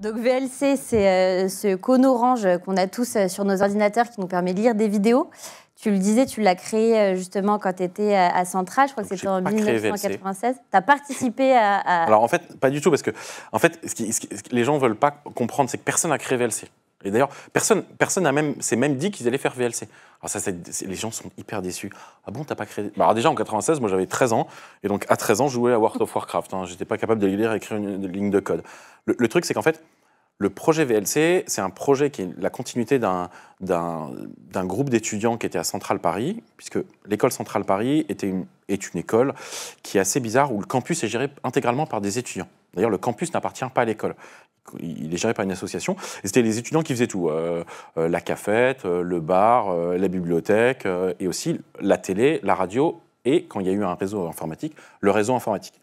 Donc VLC, c'est euh, ce cône orange qu'on a tous euh, sur nos ordinateurs qui nous permet de lire des vidéos. Tu le disais, tu l'as créé euh, justement quand tu étais à Central, je crois que c'était en 1996. Tu as participé à, Alors en fait, pas du tout, parce que en fait, ce que les gens ne veulent pas comprendre, c'est que personne n'a créé VLC. Et d'ailleurs, personne personne même s'est même dit qu'ils allaient faire VLC. Alors ça, les gens sont hyper déçus. Ah bon, t'as pas créé bah, déjà en 96, moi j'avais 13 ans et donc à 13 ans, je jouais à World of Warcraft. Hein. J'étais pas capable de lire et écrire une, ligne de code. Le, truc, c'est qu'en fait, le projet VLC, c'est un projet qui est la continuité d'un, groupe d'étudiants qui était à Centrale Paris, puisque l'école Centrale Paris était est une école qui est assez bizarre où le campus est géré intégralement par des étudiants. D'ailleurs, le campus n'appartient pas à l'école. Il est géré par une association. c'était les étudiants qui faisaient tout. Euh, euh, la cafette, euh, le bar, la bibliothèque, et aussi la télé, la radio, et quand il y a eu un réseau informatique, le réseau informatique.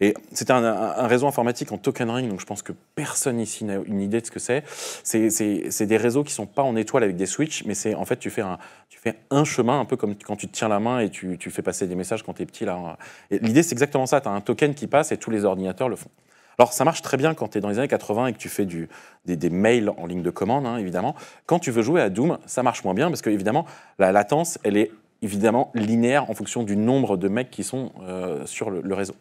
Et c'est un, réseau informatique en token ring, donc je pense que personne ici n'a une idée de ce que c'est. C'est des réseaux qui ne sont pas en étoile avec des switches, mais c'est en fait, tu fais, un, tu fais un chemin, un peu comme quand tu te tiens la main et tu, fais passer des messages quand tu es petit. L'idée, c'est exactement ça. Tu as un token qui passe et tous les ordinateurs le font. Alors, ça marche très bien quand tu es dans les années 80 et que tu fais du, des, mails en ligne de commande, hein, évidemment. Quand tu veux jouer à Doom, ça marche moins bien parce que, évidemment, la latence, elle est évidemment linéaire en fonction du nombre de mecs qui sont euh, sur le réseau.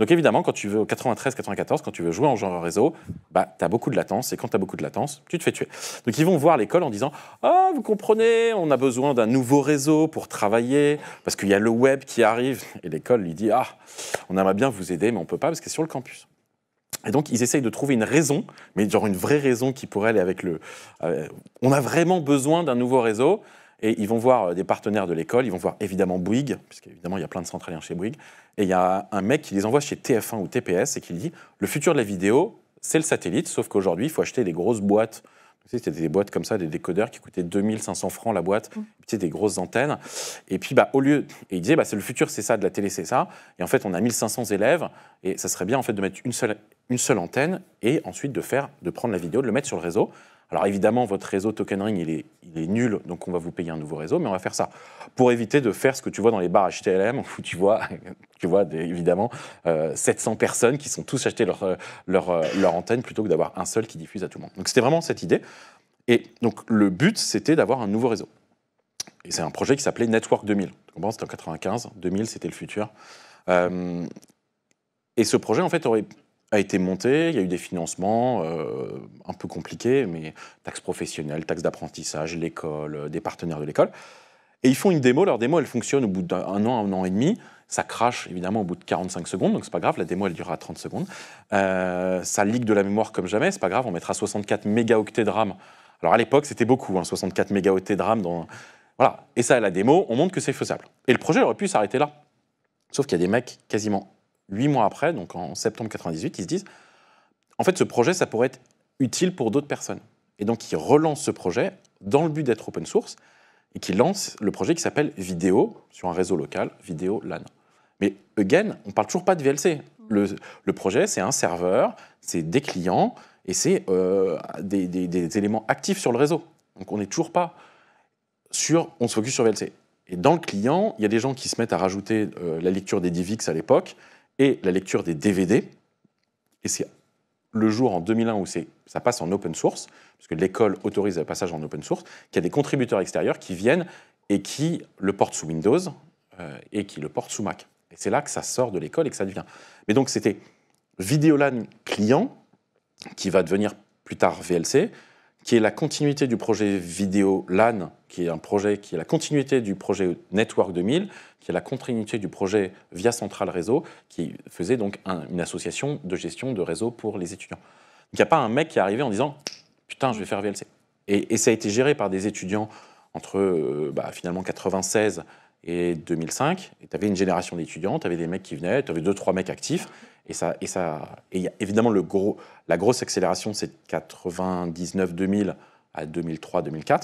Donc évidemment, quand tu veux, 93, 94, quand tu veux jouer en genre réseau, bah, tu as beaucoup de latence, et quand tu as beaucoup de latence, tu te fais tuer. Donc ils vont voir l'école en disant Ah, vous comprenez, on a besoin d'un nouveau réseau pour travailler, parce qu'il y a le web qui arrive. Et l'école lui dit Ah, on aimerait bien vous aider, mais on peut pas parce que c'est sur le campus. Et donc, ils essayent de trouver une raison, mais genre une vraie raison qui pourrait aller avec le. Euh, on a vraiment besoin d'un nouveau réseau. Et ils vont voir euh, des partenaires de l'école, ils vont voir évidemment Bouygues, puisqu'évidemment il y a plein de centraliens chez Bouygues. Et il y a un mec qui les envoie chez TF1 ou TPS et qui dit le futur de la vidéo, c'est le satellite, sauf qu'aujourd'hui, il faut acheter des grosses boîtes. C'était des boîtes comme ça, des décodeurs qui coûtaient 2500 francs la boîte, mmh. des grosses antennes. Et puis, bah, au lieu. Et il disait, bah, c'est le futur, c'est ça, de la télé, c'est ça. Et en fait, on a 1500 élèves, et ça serait bien en fait de mettre une seule, une seule antenne, et ensuite de, faire, de prendre la vidéo, de le mettre sur le réseau. Alors évidemment, votre réseau token ring, il est, nul, donc on va vous payer un nouveau réseau, mais on va faire ça pour éviter de faire ce que tu vois dans les bars HTLM, où tu vois, évidemment 700 euh, personnes qui sont tous achetés euh, leur, antenne plutôt que d'avoir un seul qui diffuse à tout le monde. Donc c'était vraiment cette idée. Et donc le but, c'était d'avoir un nouveau réseau. Et c'est un projet qui s'appelait Network 2000. Tu comprends C'était en 95, 2000, c'était le futur. Euh, et ce projet, en fait, aurait, a été monté, il y a eu des financements euh, un peu compliqués, mais taxes professionnelles, taxes d'apprentissage, l'école, euh, des partenaires de l'école. Et ils font une démo, leur démo elle fonctionne au bout d'un an, un an et demi, ça crache évidemment au bout de 45 secondes, donc c'est pas grave, la démo elle durera 30 secondes. Euh, ça ligue de la mémoire comme jamais, c'est pas grave, on mettra 64 mégaoctets de RAM. Alors à l'époque c'était beaucoup, 64 hein, mégaoctets de RAM. Voilà, et ça la démo, on montre que c'est faisable. Et le projet aurait pu s'arrêter là. Sauf qu'il y a des mecs quasiment huit mois après, donc en septembre 98, ils se disent en fait, ce projet, ça pourrait être utile pour d'autres personnes. Et donc, ils relancent ce projet dans le but d'être open source et qui lancent le projet qui s'appelle Vidéo sur un réseau local, Vidéo LAN. Mais again, on parle toujours pas de VLC. Le, projet, c'est un serveur, c'est des clients et c'est euh, des, éléments actifs sur le réseau. Donc, on n'est toujours pas sur, on se focus sur VLC. Et dans le client, il y a des gens qui se mettent à rajouter euh, la lecture des DivX à l'époque et la lecture des DVD. Et c'est le jour en 2001 où ça passe en open source, parce que l'école autorise le passage en open source, qu'il y a des contributeurs extérieurs qui viennent et qui le portent sous Windows euh, et qui le portent sous Mac. Et c'est là que ça sort de l'école et que ça devient. Mais donc c'était Videolan client, qui va devenir plus tard VLC, qui est la continuité du projet vidéo LAN, qui est un projet qui est la continuité du projet Network 2000, qui est la continuité du projet Via Central Réseau, qui faisait donc une association de gestion de réseau pour les étudiants. Il n'y a pas un mec qui est arrivé en disant putain, je vais faire VLC. Et, ça a été géré par des étudiants entre euh, bah, finalement 96 et 2005. Et tu avais une génération d'étudiants, tu avais des mecs qui venaient, tu avais deux, trois mecs actifs, et ça, et ça, et évidemment le gros, la grosse accélération, c'est 99-2000 à 2003-2004.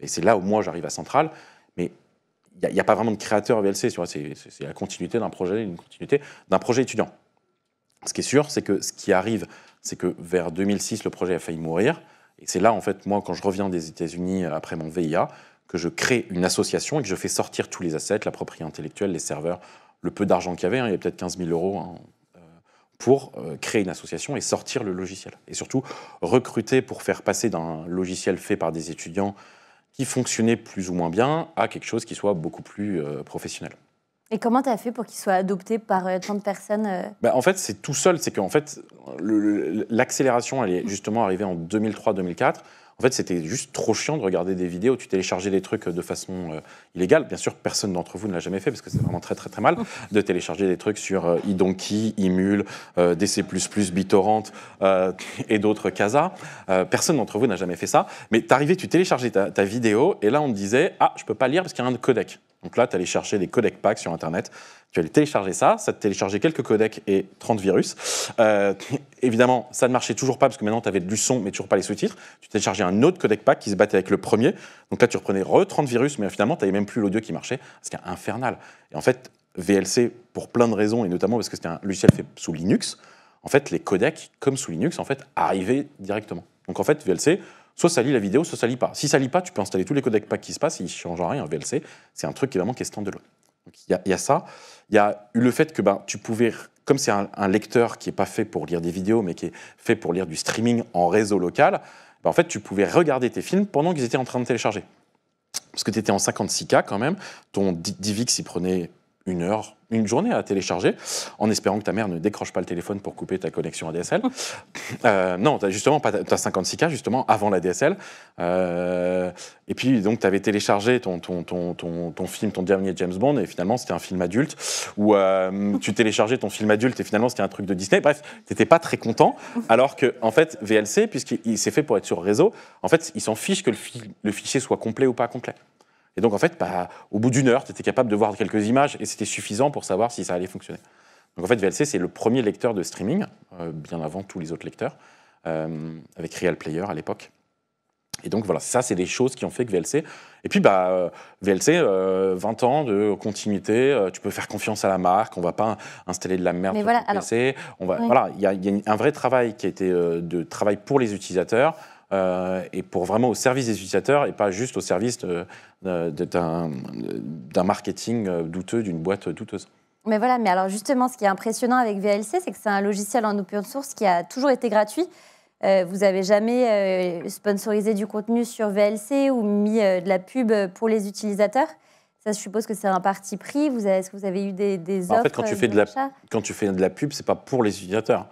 Et c'est là où moi j'arrive à Central. Mais il n'y a, pas vraiment de créateur VLC, c'est la continuité d'un projet, une continuité d'un projet étudiant. Ce qui est sûr, c'est que ce qui arrive, c'est que vers 2006, le projet a failli mourir. Et c'est là, en fait, moi, quand je reviens des États-Unis euh, après mon VIA, que je crée une association et que je fais sortir tous les assets, la propriété intellectuelle, les serveurs, le peu d'argent qu'il y avait, hein, il y a peut-être 15 000 euros, hein, pour euh, créer une association et sortir le logiciel. Et surtout, recruter pour faire passer d'un logiciel fait par des étudiants qui fonctionnait plus ou moins bien à quelque chose qui soit beaucoup plus euh, professionnel. Et comment tu as fait pour qu'il soit adopté par euh, tant de personnes bah, En fait, c'est tout seul. C'est qu'en fait, l'accélération, elle est justement arrivée en 2003-2004. En fait, c'était juste trop chiant de regarder des vidéos, tu téléchargeais des trucs euh, de façon euh, illégale. Bien sûr, personne d'entre vous ne l'a jamais fait parce que c'est vraiment très très très mal de télécharger des trucs sur euh, iDonkey, iMule, euh, DC++, BitTorrent et d'autres Casa. personne d'entre vous n'a jamais fait ça. Mais t'arrivais, tu téléchargeais ta, ta vidéo et là on te disait ah je peux pas lire parce qu'il y a un codec. Donc là, tu allais chercher des codec packs sur Internet, tu allais télécharger ça, ça te téléchargeait quelques codecs et 30 virus. Euh, évidemment, ça ne marchait toujours pas parce que maintenant tu avais du son mais toujours pas les sous-titres. Tu téléchargeais un autre codec pack qui se battait avec le premier. Donc là, tu reprenais re 30 virus, mais finalement, tu n'avais même plus l'audio qui marchait. ce est infernal. Et en fait, VLC, pour plein de raisons, et notamment parce que c'était un logiciel fait sous Linux, en fait, les codecs, comme sous Linux, en fait, arrivaient directement. Donc en fait, VLC, Soit ça lit la vidéo, soit ça lit pas. Si ça lit pas, tu peux installer tous les codecs pas qui se passent, il ne change rien, VLC, c'est un truc qui est vraiment question de standalone. il y, a ça. Il y a le fait que ben, tu pouvais, comme c'est un, lecteur qui n'est pas fait pour lire des vidéos, mais qui est fait pour lire du streaming en réseau local, ben, en fait, tu pouvais regarder tes films pendant qu'ils étaient en train de télécharger. Parce que tu étais en 56K quand même, ton DivX il prenait une heure, une journée à télécharger, en espérant que ta mère ne décroche pas le téléphone pour couper ta connexion ADSL. Oh. euh, non, tu justement pas as 56K justement avant la DSL. Euh, et puis donc tu avais téléchargé ton, ton, film, ton dernier James Bond, et finalement c'était un film adulte, ou euh, tu téléchargeais ton film adulte et finalement c'était un truc de Disney. Bref, t'étais pas très content, alors que en fait VLC, puisqu'il s'est fait pour être sur réseau, en fait il s'en fiche que le fichier soit complet ou pas complet. Et donc, en fait, bah, au bout d'une heure, tu étais capable de voir quelques images et c'était suffisant pour savoir si ça allait fonctionner. Donc, en fait, VLC, c'est le premier lecteur de streaming, euh, bien avant tous les autres lecteurs, euh, avec Real Player à l'époque. Et donc, voilà, ça, c'est les choses qui ont fait que VLC. Et puis, bah, euh, VLC, 20 ans de continuité, tu peux faire confiance à la marque, on va pas installer de la merde sur voilà, On va, Voilà, il y, y, a un vrai travail qui a été de travail pour les utilisateurs euh, et pour vraiment au service des utilisateurs et pas juste au service d'un marketing euh, douteux, d'une boîte douteuse. Mais voilà, mais alors justement, ce qui est impressionnant avec VLC, c'est que c'est un logiciel en open source qui a toujours été gratuit. Euh, vous n'avez jamais sponsorisé du contenu sur VLC ou mis de la pub pour les utilisateurs. Ça, je suppose que c'est un parti pris. Est-ce que vous avez eu des, offres bah, En fait, quand tu, fais de la, quand tu fais de la pub, c'est pas pour les utilisateurs.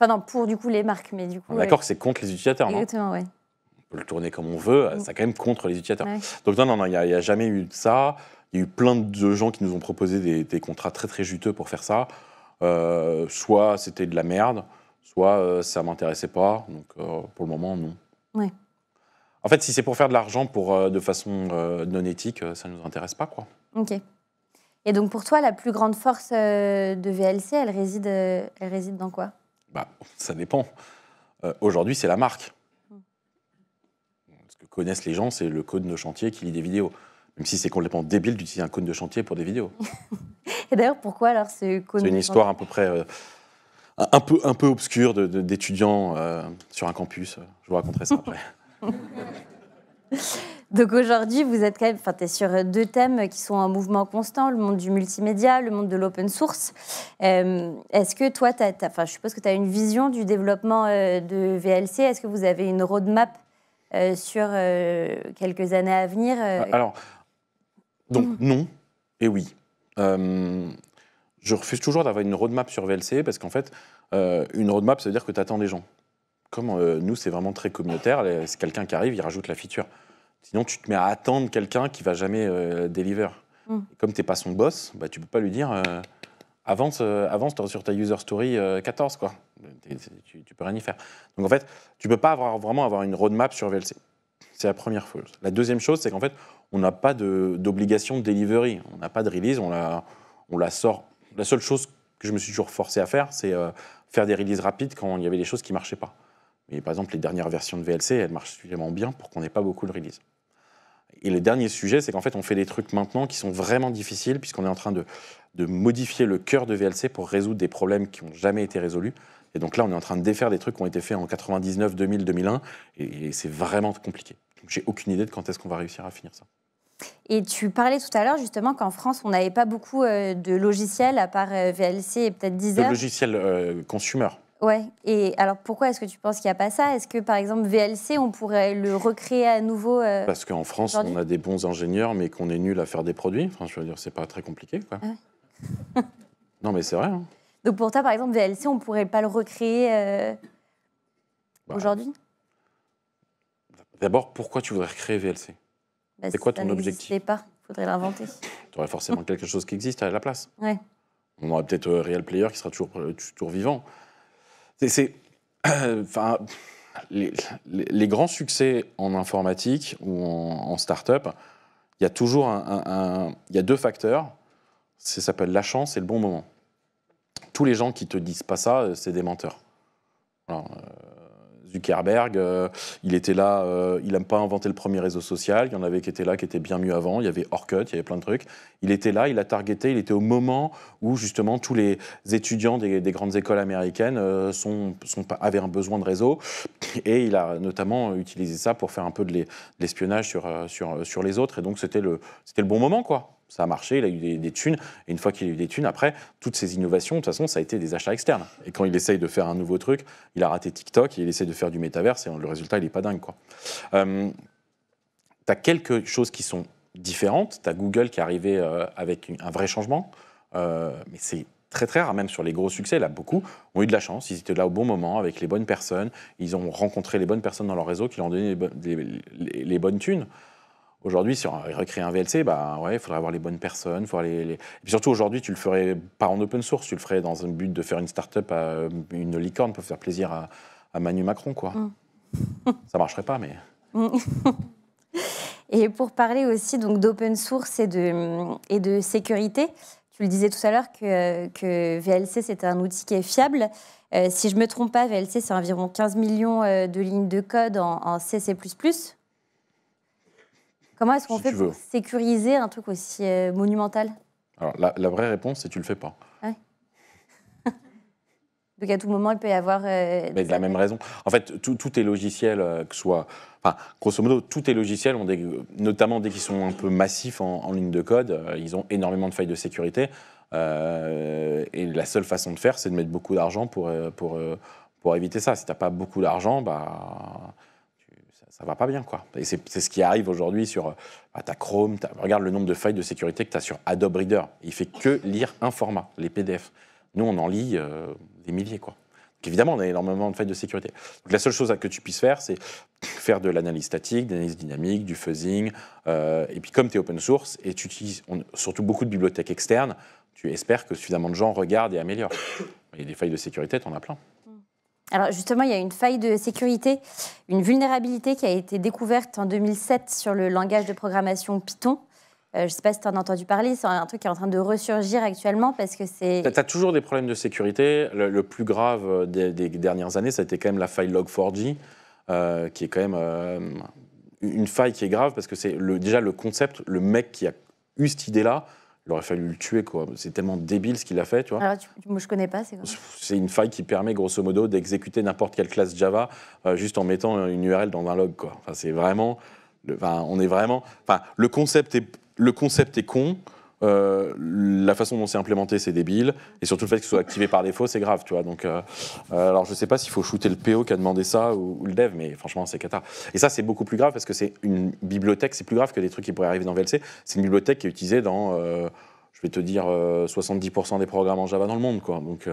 Enfin, non, pour du coup les marques, mais du coup. D'accord, c'est contre les utilisateurs. Exactement, oui. On peut le tourner comme on veut, mm. ça quand même contre les utilisateurs. Donc, non, non, non, il n'y a, jamais eu de ça. Il y a eu plein de gens qui nous ont proposé des, contrats très, très juteux pour faire ça. Euh, soit c'était de la merde, soit ça euh, ça m'intéressait pas. Donc, euh, pour le moment, non. Ouais. En fait, si c'est pour faire de l'argent pour, de façon non éthique, ça ne nous intéresse pas, quoi. Ok. Et donc, pour toi, la plus grande force de VLC, elle réside, elle réside dans quoi bah, Ça dépend. Euh, aujourd'hui, c'est la marque. Ce que connaissent les gens, c'est le code de chantier qui lit des vidéos. Même si c'est complètement débile d'utiliser un cône de chantier pour des vidéos. Et d'ailleurs, pourquoi alors ce C'est une histoire à peu près euh, un, peu, un peu obscure d'étudiants euh, sur un campus. Je vous raconterai ça après. Donc aujourd'hui, vous êtes quand même, enfin, tu es sur deux thèmes qui sont en mouvement constant, le monde du multimédia, le monde de l'open source. Euh, est-ce que toi, tu as, enfin, je suppose que tu as une vision du développement euh, de VLC Est-ce que vous avez une roadmap euh, sur quelques années à venir ah, Alors, donc mm. non et oui. je refuse toujours d'avoir une roadmap sur VLC parce qu'en fait, une roadmap, ça veut dire que tu attends des gens. Comme nous, c'est vraiment très communautaire, c'est quelqu'un qui arrive, il rajoute la feature. Sinon, tu te mets à attendre quelqu'un qui va jamais euh, deliver. Mm. Comme tu n'es pas son boss, bah, tu peux pas lui dire euh, avance, euh, avance sur ta user story 14. Quoi. Tu, ne peux rien y faire. Donc en fait, tu peux pas vraiment avoir une roadmap sur VLC. C'est la première chose. La deuxième chose, c'est qu'en fait, on n'a pas d'obligation de, delivery. On n'a pas de release. On la, on la sort. La seule chose que je me suis toujours forcé à faire, c'est faire des releases rapides quand il y avait des choses qui marchaient pas. Mais par exemple, les dernières versions de VLC, elles marchent suffisamment bien pour qu'on n'ait pas beaucoup de release. Et le dernier sujet, c'est qu'en fait, on fait des trucs maintenant qui sont vraiment difficiles, puisqu'on est en train de, de, modifier le cœur de VLC pour résoudre des problèmes qui n'ont jamais été résolus. Et donc là, on est en train de défaire des trucs qui ont été faits en 99, 2000, 2001, et, c'est vraiment compliqué. Donc j'ai aucune idée de quand est-ce qu'on va réussir à finir ça. Et tu parlais tout à l'heure justement qu'en France, on n'avait pas beaucoup euh, de logiciels à part euh, VLC et peut-être Deezer. De logiciels euh, consumer. Ouais. Et alors pourquoi est-ce que tu penses qu'il n'y a pas ça Est-ce que par exemple VLC, on pourrait le recréer à nouveau euh, Parce qu'en France, on a des bons ingénieurs, mais qu'on est nul à faire des produits. Enfin, je veux dire, c'est pas très compliqué, quoi. Ah non, mais c'est vrai. Hein. Donc pour toi, par exemple, VLC, on pourrait pas le recréer euh, bah, aujourd'hui D'abord, pourquoi tu voudrais recréer VLC bah, C'est quoi ton objectif Je pas. Faudrait l'inventer. tu aurais forcément quelque chose qui existe à la place. Ouais. On aurait peut-être euh, Real Player qui sera toujours, toujours vivant. C'est. Enfin. Les, grands succès en informatique ou en, start-up, il y a toujours un, un, y a deux facteurs. Ça s'appelle la chance et le bon moment. Tous les gens qui te disent pas ça, euh, c'est des menteurs. Alors, euh, Zuckerberg, euh, il était là, euh, il n'a pas inventé le premier réseau social, il y en avait qui étaient là, qui étaient bien mieux avant, il y avait Orkut, il y avait plein de trucs. Il était là, il a targeté, il était au moment où justement tous les étudiants des, grandes écoles américaines euh, sont, avaient un besoin de réseau, et il a notamment utilisé ça pour faire un peu de l'espionnage sur, sur, sur les autres, et donc c'était le, le bon moment, quoi ça a marché, il a eu des, des thunes, et une fois qu'il a eu des thunes, après, toutes ces innovations, de toute façon, ça a été des achats externes. Et quand il essaye de faire un nouveau truc, il a raté TikTok, il essaie de faire du métaverse, et le résultat, il n'est pas dingue. Quoi. Euh, tu as quelques choses qui sont différentes. Tu as Google qui est arrivé euh, avec un vrai changement, euh, mais c'est très très rare, même sur les gros succès, là, beaucoup ont eu de la chance, ils étaient là au bon moment, avec les bonnes personnes, ils ont rencontré les bonnes personnes dans leur réseau qui leur ont donné les, les bonnes thunes. Aujourd'hui, si on recréer un VLC, bah ouais, il faudrait avoir les bonnes personnes, faut les... Et surtout aujourd'hui, tu le ferais pas en open source, tu le ferais dans un but de faire une start-up, à euh, une licorne pour faire plaisir à, Manu Macron, quoi. ne mm. Ça marcherait pas, mais. et pour parler aussi donc d'open source et de mm, et de sécurité, tu le disais tout à l'heure que, que VLC c'est un outil qui est fiable. Euh, si je me trompe pas, VLC c'est environ 15 millions euh, de lignes de code en, en C++. Comment est-ce qu'on fait pour sécuriser un truc aussi euh, monumental Alors, la, vraie réponse, c'est tu le fais pas. Oui. Donc, à tout moment, il peut y avoir. Euh, Mais de la même raison. En fait, tout, tout est logiciel, euh, que soit. Enfin, grosso modo, tout est logiciels, ont des, notamment dès qu'ils sont un peu massifs en, ligne de code, ils ont énormément de failles de sécurité. et la seule façon de faire, c'est de mettre beaucoup d'argent pour, pour, pour éviter ça. Si tu n'as pas beaucoup d'argent, bah ça va pas bien, quoi. Et c'est ce qui arrive aujourd'hui sur euh, bah, ta Chrome, regarde le nombre de failles de sécurité que tu as sur Adobe Reader. Il fait que lire un format, les PDF. Nous, on en lit euh, des milliers, quoi. évidemment, on a énormément de failles de sécurité. la seule chose que tu puisses faire, c'est faire de l'analyse statique, de l'analyse dynamique, du fuzzing. Euh, et puis comme tu es open source et tu utilises surtout beaucoup de bibliothèques externes, tu espères que suffisamment de gens regardent et améliorent. Et des failles de sécurité, tu en as plein. Alors justement, il y a une faille de sécurité, une vulnérabilité qui a été découverte en 2007 sur le langage de programmation Python. Euh, je ne sais pas si tu en as entendu parler, c'est un truc qui est en train de ressurgir actuellement parce que c'est... Tu as toujours des problèmes de sécurité. Le, plus grave euh, des, dernières années, ça a été quand même la faille log4j, euh, qui est quand même une faille qui est grave parce que c'est déjà le concept, le mec qui a eu cette idée-là, il aurait fallu le tuer, quoi. C'est tellement débile ce qu'il a fait, tu vois. je connais pas, c'est une faille qui permet, grosso modo, d'exécuter n'importe quelle classe Java euh, juste en mettant une URL dans un log, quoi. c'est vraiment... on est vraiment... Enfin, le concept est, le concept est con, euh, la façon dont c'est implémenté, c'est débile, et surtout le fait que ce soit activé par défaut, c'est grave, tu vois. Donc, euh, euh, alors je sais pas s'il faut shooter le PO qui a demandé ça ou, le dev, mais franchement, c'est cata. Et ça, c'est beaucoup plus grave parce que c'est une bibliothèque, c'est plus grave que des trucs qui pourraient arriver dans VLC. C'est une bibliothèque qui est utilisée dans, je vais te dire, 70% des programmes en Java dans le monde, quoi. Donc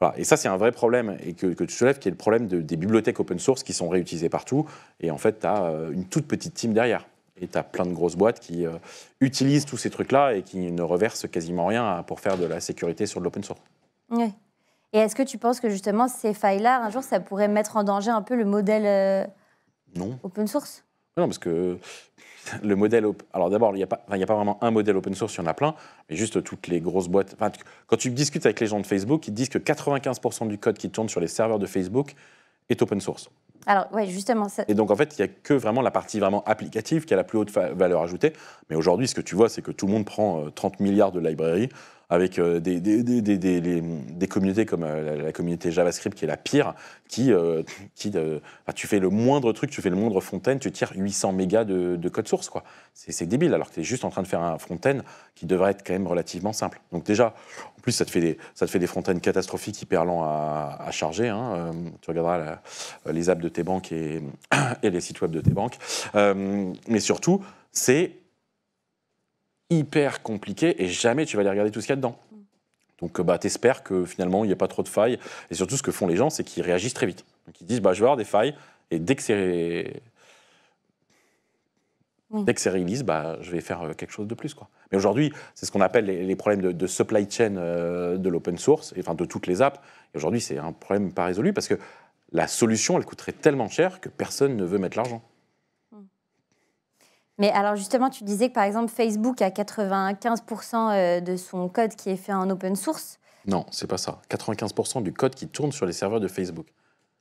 voilà. Et ça, c'est un vrai problème et que, que tu soulèves, qui est le problème des bibliothèques open source qui sont réutilisées partout. Et en fait, tu as une toute petite team derrière. Et tu as plein de grosses boîtes qui euh, utilisent tous ces trucs-là et qui ne reversent quasiment rien hein, pour faire de la sécurité sur de l'open source. Oui. Et est-ce que tu penses que justement ces failles-là, un jour, ça pourrait mettre en danger un peu le modèle euh, non. open source Non, parce que le modèle. Alors d'abord, il n'y a, pas... a, pas vraiment un modèle open source, il y en a plein, mais juste toutes les grosses boîtes. Enfin, quand tu discutes avec les gens de Facebook, ils disent que 95% du code qui tourne sur les serveurs de Facebook est open source. Alors, oui, justement. Ça... Et donc, en fait, il n'y a que vraiment la partie vraiment applicative qui a la plus haute valeur ajoutée. Mais aujourd'hui, ce que tu vois, c'est que tout le monde prend 30 euh, milliards de librairies avec euh, des, des, communautés comme euh, la, communauté JavaScript, qui est la pire, qui, euh, qui tu fais le moindre truc, tu fais le moindre front-end, tu tires 800 mégas de, code source. quoi. C'est débile, alors que tu es juste en train de faire un front-end qui devrait être quand même relativement simple. Donc déjà, en plus, ça te fait des, ça te fait fontaines catastrophiques hyper lents à, à charger. Hein, tu regarderas les apps de tes banques et, et, les sites web de tes banques. mais surtout, c'est hyper compliqué et jamais tu vas aller regarder tout ce qu'il y a dedans. Donc euh, bah, t'espère que finalement il n'y a pas trop de failles. Et surtout ce que font les gens, c'est qu'ils réagissent très vite. Donc ils disent bah, je vais avoir des failles et dès que c'est mmh. bah, je vais faire euh, quelque chose de plus. Quoi. Mais aujourd'hui, c'est ce qu'on appelle les, problèmes de, supply chain euh, de l'open source, et, enfin de toutes les apps. Et aujourd'hui, c'est un problème pas résolu parce que la solution, elle coûterait tellement cher que personne ne veut mettre l'argent. Mais alors justement, tu disais que par exemple Facebook a 95% euh, de son code qui est fait en open source. Non, c'est pas ça. 95% du code qui tourne sur les serveurs de Facebook.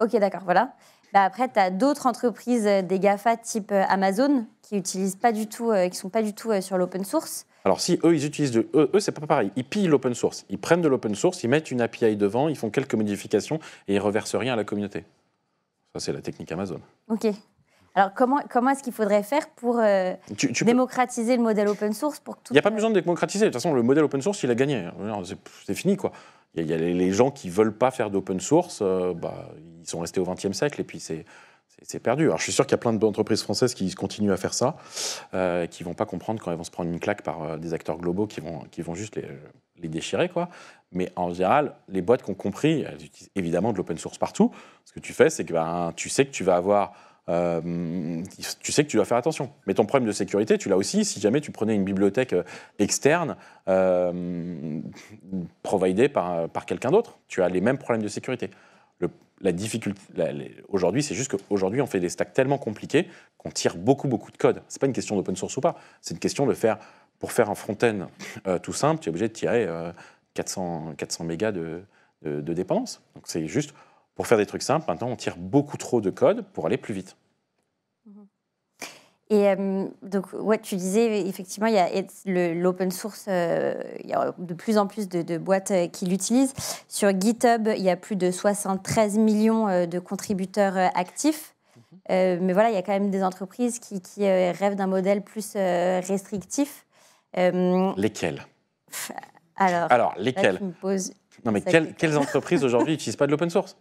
Ok, d'accord, voilà. Bah, après, tu as d'autres entreprises euh, des GAFA type euh, Amazon qui utilisent pas du tout, qui sont pas du tout sur l'open source. Alors si eux, ils utilisent de... Eux, c'est pas pareil. Ils pillent l'open source. Ils prennent de l'open source, ils mettent une API devant, ils font quelques modifications et ils reversent rien à la communauté. Ça, c'est la technique Amazon. Ok. Alors comment, est-ce qu'il faudrait faire pour euh, démocratiser le modèle open source pour Il n'y a pas besoin de démocratiser. De toute façon, le modèle open source, il a gagné. C'est fini, quoi. Il y, a les, gens qui ne veulent pas faire d'open source, euh, bah, ils sont restés au XXe siècle et puis c'est c'est perdu. Alors je suis sûr qu'il y a plein d'entreprises françaises qui continuent à faire ça, qui euh, qui vont pas comprendre quand elles vont se prendre une claque par des acteurs globaux qui vont, qui vont juste les, déchirer. quoi. Mais en général, les boîtes qui ont compris, elles utilisent évidemment de l'open source partout. Ce que tu fais, c'est que ben, tu sais que tu vas avoir euh, tu sais que tu dois faire attention. Mais ton problème de sécurité, tu l'as aussi si jamais tu prenais une bibliothèque euh, externe euh, providée par, euh, par quelqu'un d'autre. Tu as les mêmes problèmes de sécurité. Le, la difficulté aujourd'hui, c'est juste qu'aujourd'hui, on fait des stacks tellement compliqués qu'on tire beaucoup, beaucoup de code. C'est pas une question d'open source ou pas. C'est une question de faire, pour faire un front-end tout simple, tu es obligé de tirer 400, 400 mégas de, de, de dépendance. Donc c'est juste, pour faire des trucs simples, maintenant, on tire beaucoup trop de code pour aller plus vite. Et euh, donc, tu disais, effectivement, il y a l'open source, euh, il y a de plus en plus de, boîtes euh, qui l'utilisent. Sur GitHub, il y a plus de 73 millions de contributeurs actifs. Mhm. mais voilà, il y a quand même des entreprises qui, rêvent d'un modèle plus restrictif. Lesquelles alors, alors, lesquelles non, mais quelles, entreprises aujourd'hui n'utilisent pas de l'open source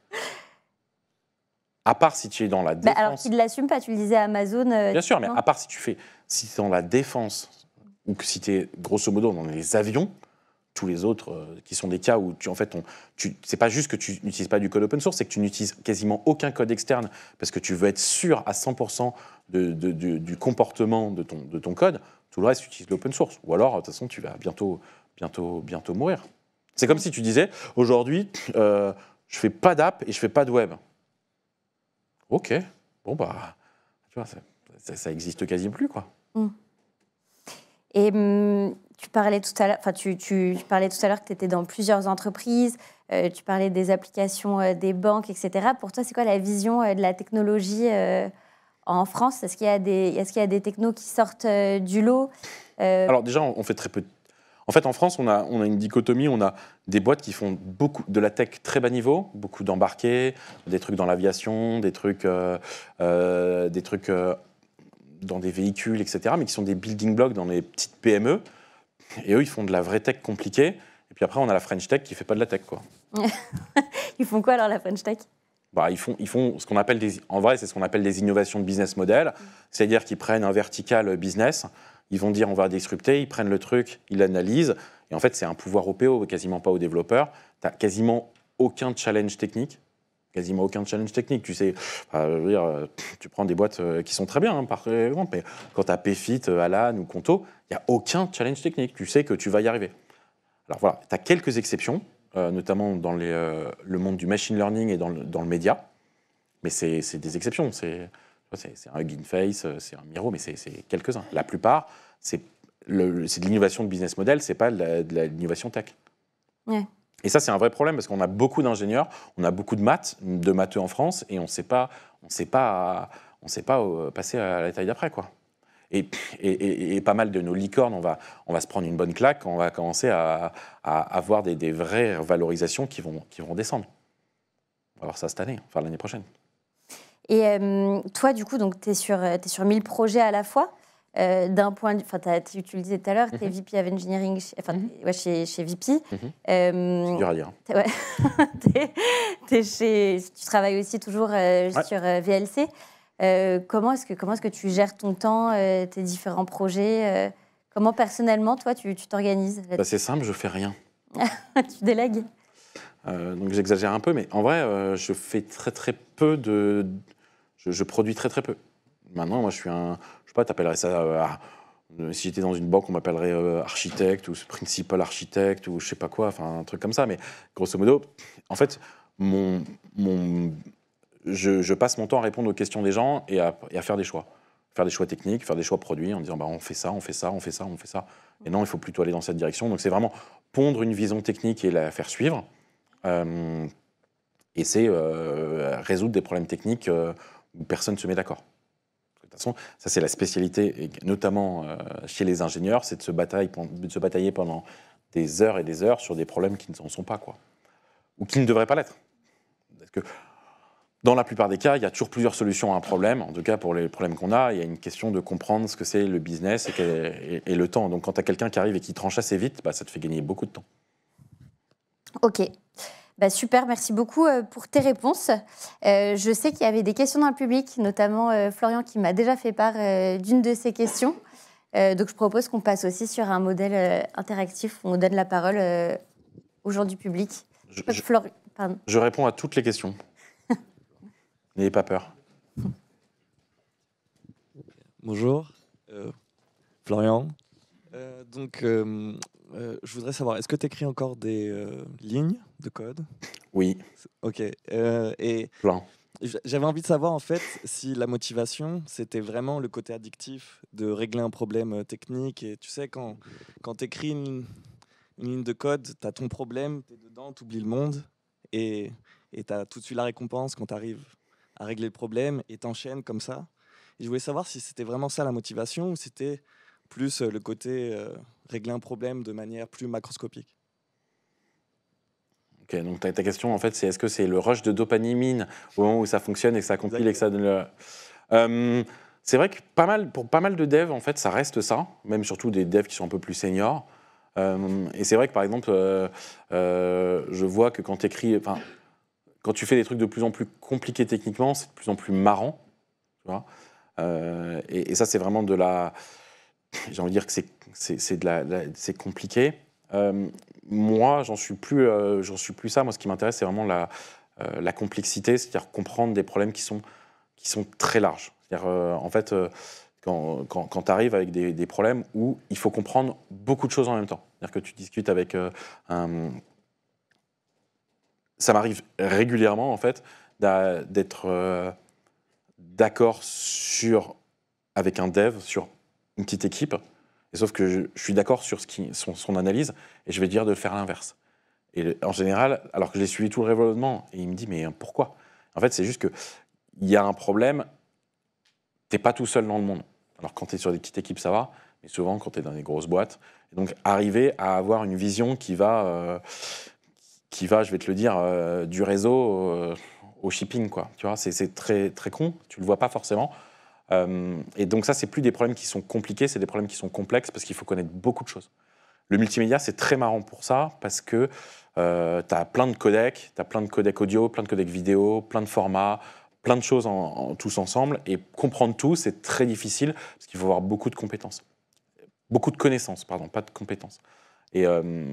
à part si tu es dans la bah, défense. alors qu'ils ne l'assument pas, tu le disais Amazon. Euh, Bien sûr, mais à part si tu fais, si es dans la défense, ou que si tu es grosso modo dans les avions, tous les autres euh, qui sont des cas où tu, en fait, c'est pas juste que tu n'utilises pas du code open source, c'est que tu n'utilises quasiment aucun code externe parce que tu veux être sûr à 100% de, du comportement de ton, de ton code. Tout le reste, tu utilises l'open source. Ou alors, de toute façon, tu vas bientôt, bientôt, bientôt mourir. C'est comme si tu disais, aujourd'hui, euh, je fais pas d'app et je fais pas de web. Ok, bon bah, tu vois, ça, ça, existe quasiment plus, quoi. Mm. Et mm, tu parlais tout à l'heure, tu, parlais tout à l'heure que tu étais dans plusieurs entreprises, euh, tu parlais des applications euh, des banques, etc. Pour toi, c'est quoi la vision euh, de la technologie en France Est-ce qu'il y, a des, est qu'il y a des technos qui sortent du lot Alors déjà, on fait très peu de en fait, en France, on a, une dichotomie, on a des boîtes qui font beaucoup de la tech très bas niveau, beaucoup d'embarqués, des trucs dans l'aviation, des trucs, euh, euh, des trucs euh, dans des véhicules, etc., mais qui sont des building blocks dans les petites PME. Et eux, ils font de la vraie tech compliquée. Et puis après, on a la French Tech qui fait pas de la tech, quoi. ils font quoi alors la French Tech bah, ils, font, ils font ce qu'on appelle des, en vrai, c'est ce qu'on appelle des innovations de business model, mm. c'est-à-dire qu'ils prennent un vertical business ils vont dire on va disrupter, ils prennent le truc, ils l'analysent. Et en fait, c'est un pouvoir au PO, quasiment pas au développeur. Tu quasiment aucun challenge technique. Quasiment aucun challenge technique. Tu sais, euh, tu prends des boîtes euh, qui sont très bien, hein, par exemple, mais quand tu as PFIT, euh, Alan ou Conto, il n'y a aucun challenge technique. Tu sais que tu vas y arriver. Alors voilà, tu as quelques exceptions, notamment dans le monde du machine learning et dans le, dans le média, mais c'est des exceptions. C'est c'est un Hugging Face, euh, c'est un Miro, mais c'est quelques-uns. La plupart, c'est de l'innovation de business model, c'est pas de l'innovation tech. Et ça, c'est un vrai problème parce qu'on a beaucoup d'ingénieurs, on a beaucoup de maths, de matheux en France, et on ne sait pas, on sait pas, on sait pas euh, passer à la taille d'après, quoi. Et, pas mal de nos licornes, on va, on va se prendre une bonne claque, on va commencer à, avoir des, des, vraies valorisations qui vont, qui vont descendre. On va voir ça cette année, enfin l'année prochaine. Et toi, du coup, donc, tu es sur, euh, es sur 1000 projets à la fois. Euh, d'un point tu le disais tout à l'heure, tu es mhm. VP of Engineering chez, mhm. ouais, chez, chez, VP. Mhm. C'est à dire. Hein. chez, tu travailles aussi toujours euh, sur VLC. comment est-ce que, comment est -ce que tu gères ton temps, tes différents projets Comment personnellement, toi, tu t'organises bah, C'est simple, je fais rien. tu délègues euh, donc j'exagère un peu, mais en vrai, euh, je fais très très peu de. Je, produis très très peu. Maintenant, moi, je suis un. Je sais pas, t'appellerais ça. Euh, ah, si j'étais dans une banque, on m'appellerait architecte ou principal architecte ou je sais pas quoi, enfin un truc comme ça. Mais grosso modo, en fait, mon, mon, je, passe mon temps à répondre aux questions des gens et à, et à faire des choix faire des choix techniques, faire des choix produits en disant bah, on fait ça, on fait ça, on fait ça, on fait ça. Et non, il faut plutôt aller dans cette direction. Donc c'est vraiment pondre une vision technique et la faire suivre. Euh, et c'est euh, résoudre des problèmes techniques euh, où personne ne se met d'accord. De toute façon, ça c'est la spécialité, notamment chez les ingénieurs, c'est de, se batailler pendant des heures et des heures sur des problèmes qui ne s'en sont pas, quoi. Ou qui ne devraient pas l'être. que dans la plupart des cas, il y a toujours plusieurs solutions à un problème. En tout cas, pour les problèmes qu'on a, il y a une question de comprendre ce que c'est le business et, le temps. Donc quand tu as quelqu'un qui arrive et qui tranche assez vite, bah, ça te fait gagner beaucoup de temps. Ok. Bah, super, merci beaucoup euh, pour tes réponses. Euh, je sais qu'il y avait des questions dans le public, notamment euh, Florian qui m'a déjà fait part d'une de ces questions. donc je propose qu'on passe aussi sur un modèle interactif où on donne la parole aux gens du public. Je, je réponds à toutes les questions. N'ayez pas peur. Bonjour, Florian. donc euh, je voudrais savoir, est-ce que tu écris encore des euh, lignes de code Oui. Ok. Euh, et Plan. J'avais envie de savoir en fait si la motivation, c'était vraiment le côté addictif de régler un problème technique. Et tu sais, quand, quand tu écris une, ligne de code, tu as ton problème, tu es dedans, tu oublies le monde et tu as tout de suite la récompense quand tu arrives à régler le problème et t'enchaînes comme ça. je voulais savoir si c'était vraiment ça la motivation ou c'était plus euh, le côté euh, régler un problème de manière plus macroscopique. Ok, donc ta, question en fait, c'est est-ce que c'est le rush de dopamine au moment où ça fonctionne et que ça compile et que ça donne euh, c'est vrai que pas mal, pour pas mal de devs, en fait, ça reste ça, même surtout des devs qui sont un peu plus seniors. et c'est vrai que par exemple, je vois que quand tu écris, quand tu fais des trucs de plus en plus compliqués techniquement, c'est de plus en plus marrant. et, ça, c'est vraiment de la j'ai envie de dire que c'est de la, compliqué. Euh, moi, j'en suis plus, euh, j'en suis plus ça. Moi, ce qui m'intéresse, c'est vraiment la, euh, la complexité, c'est-à-dire comprendre des problèmes qui sont qui sont très larges. C'est-à-dire, en fait, quand, quand, tu arrives avec des, des, problèmes où il faut comprendre beaucoup de choses en même temps. C'est-à-dire que tu discutes avec un... ça m'arrive régulièrement, en fait, d'être d'accord sur avec un dev sur une petite équipe. Et sauf que je, suis d'accord sur ce qui, son, son, analyse et je vais dire de faire l'inverse. Et en général, alors que j'ai suivi tout le révolutionnement, et il me dit mais hein, pourquoi En fait, c'est juste que il y a un problème. tu n'es pas tout seul dans le monde. Alors quand tu es sur des petites équipes, ça va, mais souvent quand tu es dans des grosses boîtes, donc arriver à avoir une vision qui va, euh, qui va, je vais te le dire, euh, du réseau euh, au shipping quoi. Tu vois, c'est très très con. Tu le vois pas forcément. Euh, et donc ça, c'est plus des problèmes qui sont compliqués, c'est des problèmes qui sont complexes parce qu'il faut connaître beaucoup de choses. Le multimédia, c'est très marrant pour ça parce que euh, tu as plein de codecs, tu as plein de codecs audio, plein de codecs vidéo, plein de formats, plein de choses en, tous ensemble. Et comprendre tout, c'est très difficile parce qu'il faut avoir beaucoup de compétences. Beaucoup de connaissances, pardon, pas de compétences. Et, euh,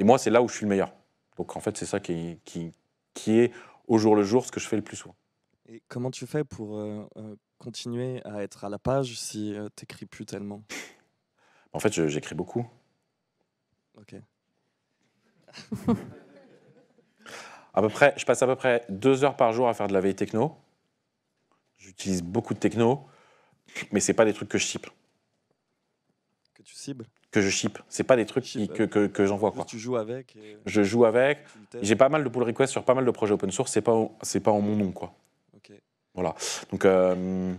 moi, c'est là où je suis le meilleur. Donc en fait, c'est ça qui est, qui, est, au jour le jour ce que je fais le plus souvent. Et comment tu fais pour, euh, continuer à être à la page si tu euh, t'écris plus tellement En fait, j'écris beaucoup. Ok. À peu près, je passe à peu près deux heures par jour à faire de la veille techno. J'utilise beaucoup de techno, mais c'est pas des trucs que je ship. Que tu cibles Que je ship. C'est pas des trucs que, que, j'envoie. quoi. Tu joues avec Je joue avec. J'ai pas mal de pull requests sur pas mal de projets open source. C'est pas, c'est pas en mon nom, quoi. Voilà. Donc. Euh,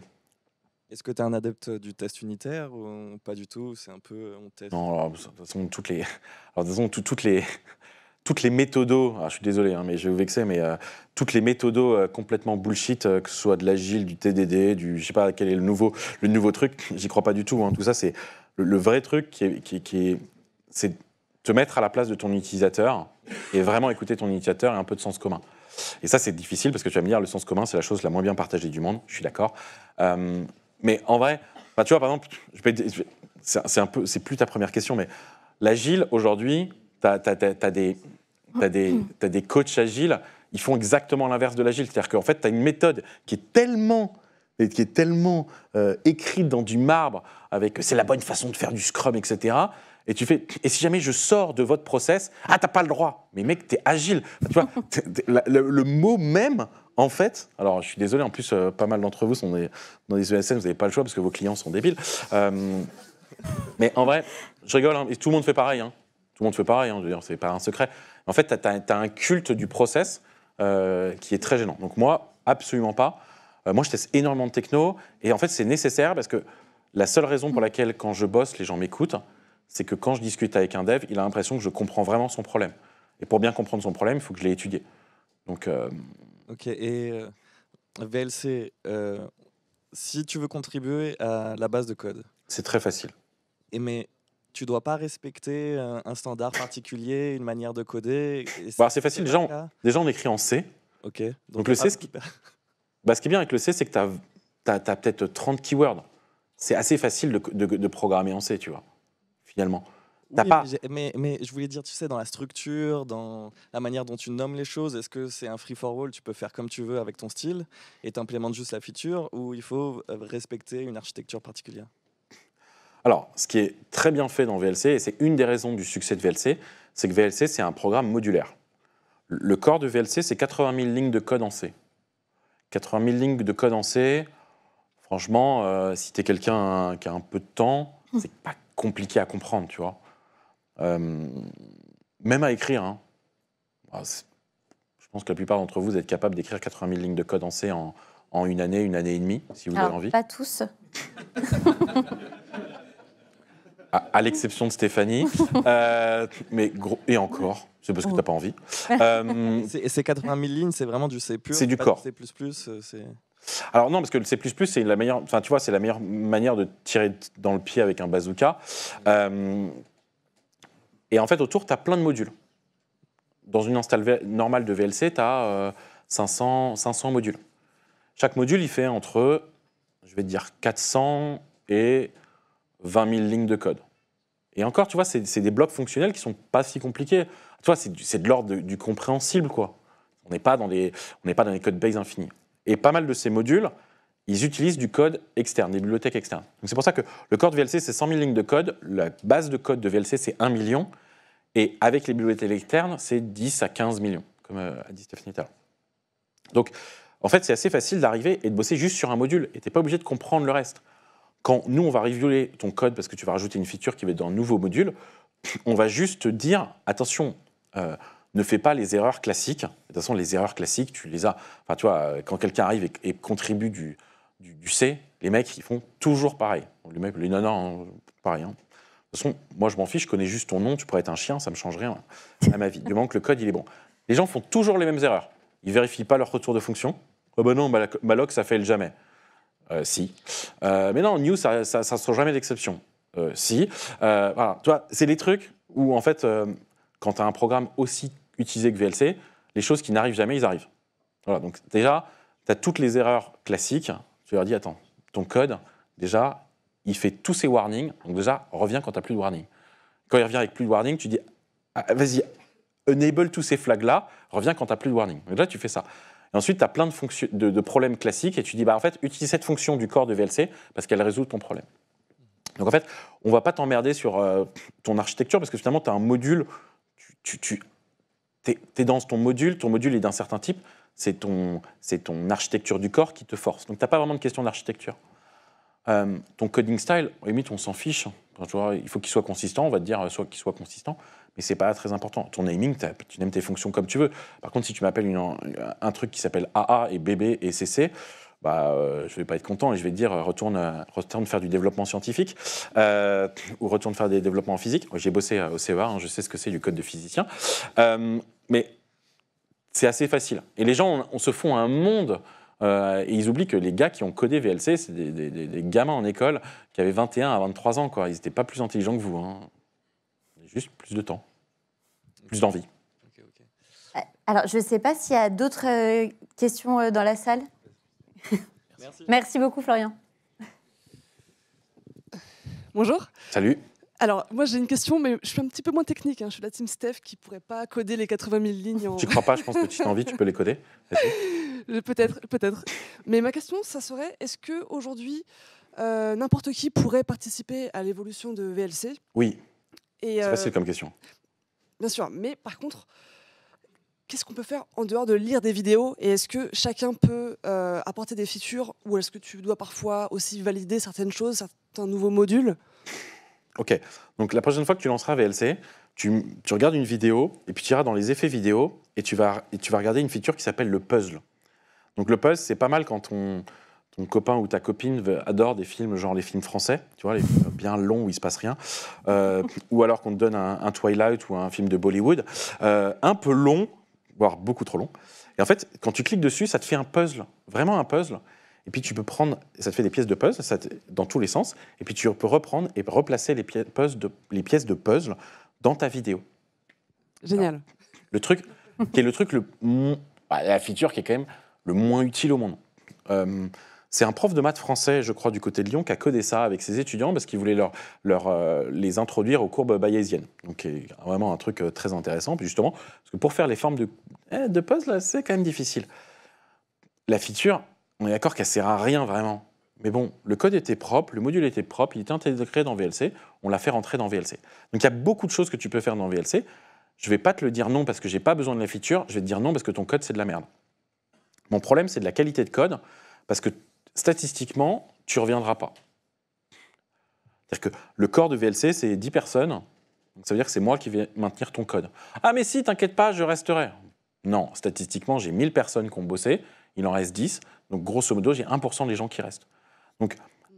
Est-ce que tu es un adepte du test unitaire ou pas du tout C'est un peu on teste. Non, de toute façon toutes les, alors, toutes les, toutes les méthodos. Ah, je suis désolé, hein, mais je vais vous vexer, mais euh, toutes les méthodos euh, complètement bullshit, que ce soit de l'agile, du TDD, du, je sais pas quel est le nouveau, le nouveau truc. J'y crois pas du tout. Hein. Tout ça, c'est le, vrai truc qui est, c'est te mettre à la place de ton utilisateur et vraiment écouter ton utilisateur et un peu de sens commun. Et ça, c'est difficile parce que tu vas me dire, le sens commun, c'est la chose la moins bien partagée du monde. Je suis d'accord. Euh, mais en vrai, bah, tu vois, par exemple, c'est un peu, c'est plus ta première question, mais l'agile aujourd'hui, tu as, des, des, des coachs agiles, ils font exactement l'inverse de l'agile, c'est-à-dire qu'en fait, tu as une méthode qui est tellement et qui est tellement euh, écrite dans du marbre, avec c'est la bonne façon de faire du scrum, etc. Et tu fais, et si jamais je sors de votre process, ah, t'as pas le droit. Mais mec, t'es agile. Tu vois, le, mot même, en fait, alors je suis désolé, en plus, euh, pas mal d'entre vous sont dans des ESN, vous n'avez pas le choix parce que vos clients sont débiles. Euh, mais en vrai, je rigole, hein, et tout le monde fait pareil. Hein. Tout le monde fait pareil, hein, c'est pas un secret. En fait, t'as as, un culte du process qui est très gênant. Donc moi, absolument pas. Euh, moi, je teste énormément de techno, et en fait, c'est nécessaire parce que la seule raison pour laquelle, quand je bosse, les gens m'écoutent, c'est que quand je discute avec un dev, il a l'impression que je comprends vraiment son problème. Et pour bien comprendre son problème, il faut que je l'ai étudié. Donc. Euh, ok, et euh, VLC, si tu veux contribuer à la base de code. C'est très facile. Et mais tu dois pas respecter un, standard particulier, une manière de coder. Bah, c'est facile. Déjà on, gens, on, écrit en C. Ok. Donc, le C, ce qui. Bah, ce qui est bien avec le C, c'est que tu as, peut-être 30 keywords. C'est assez facile de, programmer en C, tu vois, finalement. Oui, pas... mais, je voulais dire, tu sais, dans la structure, dans la manière dont tu nommes les choses, est-ce que c'est un free-for-all Tu peux faire comme tu veux avec ton style et implémentes juste la feature ou il faut euh, respecter une architecture particulière Alors, ce qui est très bien fait dans VLC, et c'est une des raisons du succès de VLC, c'est que VLC, c'est un programme modulaire. Le corps de VLC, c'est 80 000 lignes de code en C. 80 000 lignes de code en C, franchement, euh, si tu es quelqu'un hein, qui a un peu de temps, hmm. c'est pas compliqué à comprendre, tu vois. Euh, même à écrire. Hein. Ah, je pense que la plupart d'entre vous êtes capables d'écrire 80 000 lignes de code en C en, une année, une année et demie, si vous avez envie. Pas tous. à, l'exception de Stéphanie. Euh, mais et encore c'est parce que tu t'as pas envie. Euh, c'est 80 000 lignes, c'est vraiment du C C'est du corps. C++, euh, c'est... Alors non, parce que le C++, c'est la meilleure, enfin tu vois, c'est la meilleure manière de tirer dans le pied avec un bazooka. Euh, et en fait, autour, tu as plein de modules. Dans une install normale de VLC, tu as 500, 500 modules. Chaque module, il fait entre, je vais dire, 400 et 20 000 lignes de code. Et encore, tu vois, c'est des blocs fonctionnels qui sont pas si compliqués. Tu vois, c'est de l'ordre du, compréhensible, quoi. On n'est pas dans des on n'est pas dans code base infinis. Et pas mal de ces modules, ils utilisent du code externe, des bibliothèques externes. Donc c'est pour ça que le code VLC, c'est 100 000 lignes de code. La base de code de VLC, c'est 1 million. Et avec les bibliothèques externes, c'est 10 à 15 millions, comme euh, a dit Stéphanie tout Donc, en fait, c'est assez facile d'arriver et de bosser juste sur un module. Et tu n'es pas obligé de comprendre le reste. Quand nous, on va reviewer ton code parce que tu vas rajouter une feature qui va être dans un nouveau module, on va juste dire, attention, euh, ne fais pas les erreurs classiques. De toute façon, les erreurs classiques, tu les as. Enfin, tu vois, euh, quand quelqu'un arrive et, contribue du, du, C, les mecs, ils font toujours pareil. Les mecs, les non, hein, pareil. Hein. De toute façon, moi, je m'en fiche, je connais juste ton nom, tu pourrais être un chien, ça me change rien hein, à ma vie. Du moment que le code, il est bon. Les gens font toujours les mêmes erreurs. Ils ne vérifient pas leur retour de fonction. Oh ben non, Maloc, ça fait le jamais. Euh, si. mais non, new, ça ne sera jamais d'exception. si. voilà, tu c'est les trucs où, en fait, quand tu as un programme aussi utilisé que VLC, les choses qui n'arrivent jamais, ils arrivent. Voilà, donc déjà, tu as toutes les erreurs classiques. Tu leur dis, attends, ton code, déjà, il fait tous ces warnings. Donc déjà, reviens quand tu n'as plus de warning. Quand il revient avec plus de warning, tu dis, ah, vas-y, enable tous ces flags-là, reviens quand tu n'as plus de warning. Donc là, tu fais ça. Et ensuite, tu as plein de, de, problèmes classiques et tu dis, bah, en fait, utilise cette fonction du corps de VLC parce qu'elle résout ton problème. Donc en fait, on ne va pas t'emmerder sur euh, ton architecture parce que finalement, tu as un module tu, tu es, dans ton module, ton module est d'un certain type, c'est ton, ton architecture du corps qui te force. Donc, tu n'as pas vraiment de question d'architecture. Euh, ton coding style, limite, on s'en fiche. Hein. il faut qu'il soit consistant, on va te dire euh, soit qu'il soit consistant, mais ce n'est pas très important. Ton naming, tu nommes tes fonctions comme tu veux. Par contre, si tu m'appelles un truc qui s'appelle AA et BB et CC, bah, euh, je ne vais pas être content et je vais dire euh, retourne, euh, retourne faire du développement scientifique ou retourne faire des développements en physique. J'ai bossé au CEA, hein, je sais ce que c'est du code de physicien. mais c'est assez facile. Et les gens, on, se font un monde. et ils oublient que les gars qui ont codé VLC, c'est des, gamins en école qui avaient 21 à 23 ans. Quoi. Ils n'étaient pas plus intelligents que vous. Hein. Juste plus de temps, plus d'envie. Alors, je ne sais pas s'il y a d'autres questions dans la salle. Merci. beaucoup, Florian. Bonjour. Salut. Alors, moi j'ai une question, mais je suis un petit peu moins technique. Hein. Je suis la team Steph qui pourrait pas coder les 80 000 lignes. En... Tu crois pas Je pense que tu as envie, tu peux les coder. Peut-être, peut-être. Mais ma question, ça serait est-ce que aujourd'hui euh, n'importe qui pourrait participer à l'évolution de VLC Oui. C'est euh, facile comme question. Bien sûr, mais par contre, qu'est-ce qu'on peut faire en dehors de lire des vidéos Et est-ce que chacun peut euh, apporter des features ou est-ce que tu dois parfois aussi valider certaines choses, certains nouveaux modules Ok, donc la prochaine fois que tu lanceras VLC, tu, regardes une vidéo et puis tu iras dans les effets vidéo et tu vas, tu vas regarder une feature qui s'appelle le puzzle. Donc le puzzle, c'est pas mal quand ton, ton copain ou ta copine adore des films, genre les films français, tu vois, les bien longs où il se passe rien, euh, ou alors qu'on te donne un, Twilight ou un film de Bollywood, euh, un peu long voire beaucoup trop long. Et en fait, quand tu cliques dessus, ça te fait un puzzle, vraiment un puzzle. Et puis tu peux prendre, ça te fait des pièces de puzzle ça dans tous les sens, et puis tu peux reprendre et replacer les, pièces de, puzzle dans ta vidéo. Génial. le truc, qui est le truc le bah, la feature qui est quand même le moins utile au monde. Euh, c'est un prof de maths français, je crois, du côté de Lyon, qui a codé ça avec ses étudiants parce qu'il voulait leur, euh, les introduire aux courbes bayésiennes. Donc, c'est vraiment un truc euh, très intéressant. Puis justement, parce que pour faire les formes de, eh, de là, c'est quand même difficile. La feature, on est d'accord qu'elle sert à rien vraiment. Mais bon, le code était propre, le module était propre, il était intégré dans VLC, on l'a fait rentrer dans VLC. Donc il y a beaucoup de choses que tu peux faire dans VLC. Je ne vais pas te le dire non parce que je n'ai pas besoin de la feature, je vais te dire non parce que ton code c'est de la merde. Mon problème c'est de la qualité de code parce que statistiquement, tu reviendras pas. C'est-à-dire que le corps de VLC, c'est 10 personnes. Donc ça veut dire que c'est moi qui vais maintenir ton code. Ah mais si, t'inquiète pas, je resterai. Non, statistiquement, j'ai 1000 personnes qui ont bossé, il en reste 10. Donc grosso modo, j'ai 1% des gens qui restent. Donc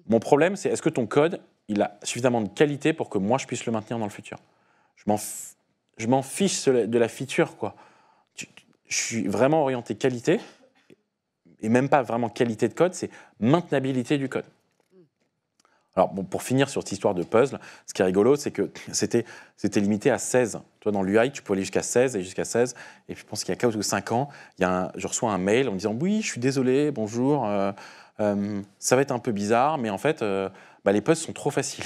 mon problème, c'est est-ce que ton code, il a suffisamment de qualité pour que moi, je puisse le maintenir dans le futur Je m'en fiche de la feature, quoi. Je suis vraiment orienté qualité et même pas vraiment qualité de code, c'est maintenabilité du code. Alors, bon, pour finir sur cette histoire de puzzle, ce qui est rigolo, c'est que c'était, c'était limité à 16. Toi, dans l'UI, tu peux aller jusqu'à 16 et jusqu'à 16. Et puis, je pense qu'il y a 4 ou 5 ans, il y a je reçois un mail en disant Oui, je suis désolé, bonjour, euh, euh, ça va être un peu bizarre, mais en fait, euh, bah, les puzzles sont trop faciles.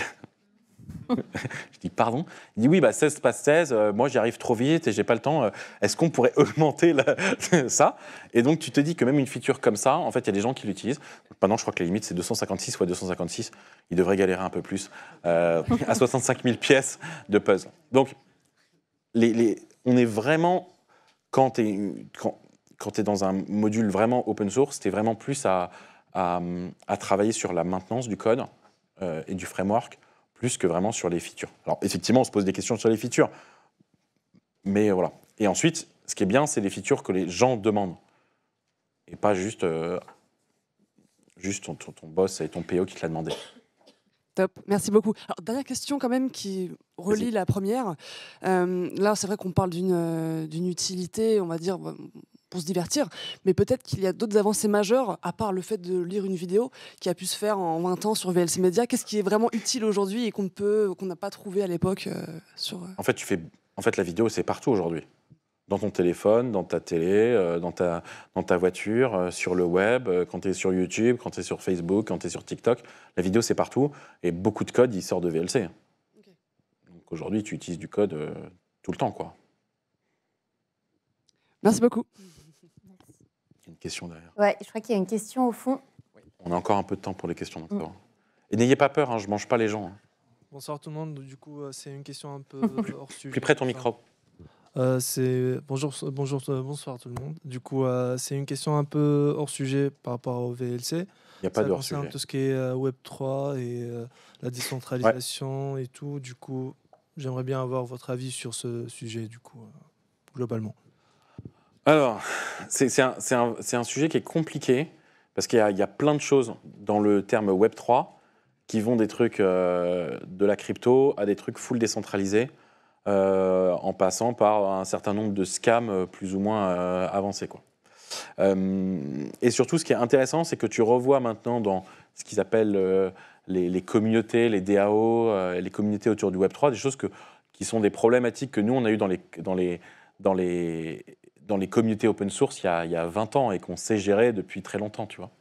je dis pardon. Il dit oui, bah 16 passe 16, euh, moi j'y arrive trop vite et j'ai pas le temps. Euh, est-ce qu'on pourrait augmenter ça Et donc tu te dis que même une feature comme ça, en fait, il y a des gens qui l'utilisent. Maintenant, je crois que la limite c'est 256 x 256. Il devrait galérer un peu plus euh, à 65 000 pièces de puzzle. Donc, on est vraiment, quand tu es, quand, dans un module vraiment open source, tu es vraiment plus à, à, à, travailler sur la maintenance du code et du framework plus que vraiment sur les features. Alors effectivement, on se pose des questions sur les features, mais voilà. Et ensuite, ce qui est bien, c'est les features que les gens demandent, et pas juste, euh, juste ton, boss et ton PO qui te l'a demandé. Top, merci beaucoup. Alors, dernière question quand même qui relie la première. Euh, là, c'est vrai qu'on parle d'une euh, utilité, on va dire, pour se divertir, mais peut-être qu'il y a d'autres avancées majeures, à part le fait de lire une vidéo qui a pu se faire en 20 ans sur VLC Media. Qu'est-ce qui est vraiment utile aujourd'hui et qu'on peut, qu'on n'a pas trouvé à l'époque euh, sur. Euh en fait, tu fais, en fait, la vidéo c'est partout aujourd'hui. Dans ton téléphone, dans ta télé, euh, dans, ta, dans ta voiture, sur le web, quand tu es sur YouTube, quand tu es sur Facebook, quand tu es sur TikTok. La vidéo, c'est partout. Et beaucoup de code, il sort de VLC. Donc aujourd'hui, tu utilises du code tout le temps, quoi. Merci beaucoup question je crois qu'il y a une question au fond. On a encore un peu de temps pour les questions. Mm. Et n'ayez pas peur, hein, je ne mange pas les gens. Bonsoir tout le monde. Du coup, c'est une question un peu hors sujet. Plus près ton micro. c'est bonjour, bonjour, bonsoir tout le monde. Du coup, c'est une question un peu hors sujet par rapport au VLC. Il n'y a pas de hors sujet. Tout ce qui est euh, Web 3 et euh, la décentralisation et tout. Du coup, j'aimerais bien avoir votre avis sur ce sujet. Du coup, euh, globalement. Alors, c'est un, sujet qui est compliqué, parce qu'il y, a plein de choses dans le terme Web3 qui vont des trucs euh, de la crypto à des trucs full décentralisés, euh, en passant par un certain nombre de scams plus ou moins euh, avancés. et surtout, ce qui est intéressant, c'est que tu revois maintenant dans ce qu'ils appellent les, communautés, les DAO, les communautés autour du Web3, des choses qui sont des problématiques que nous, on a eues dans les dans les communautés open source il y a, 20 ans et qu'on sait gérer depuis très longtemps, tu vois.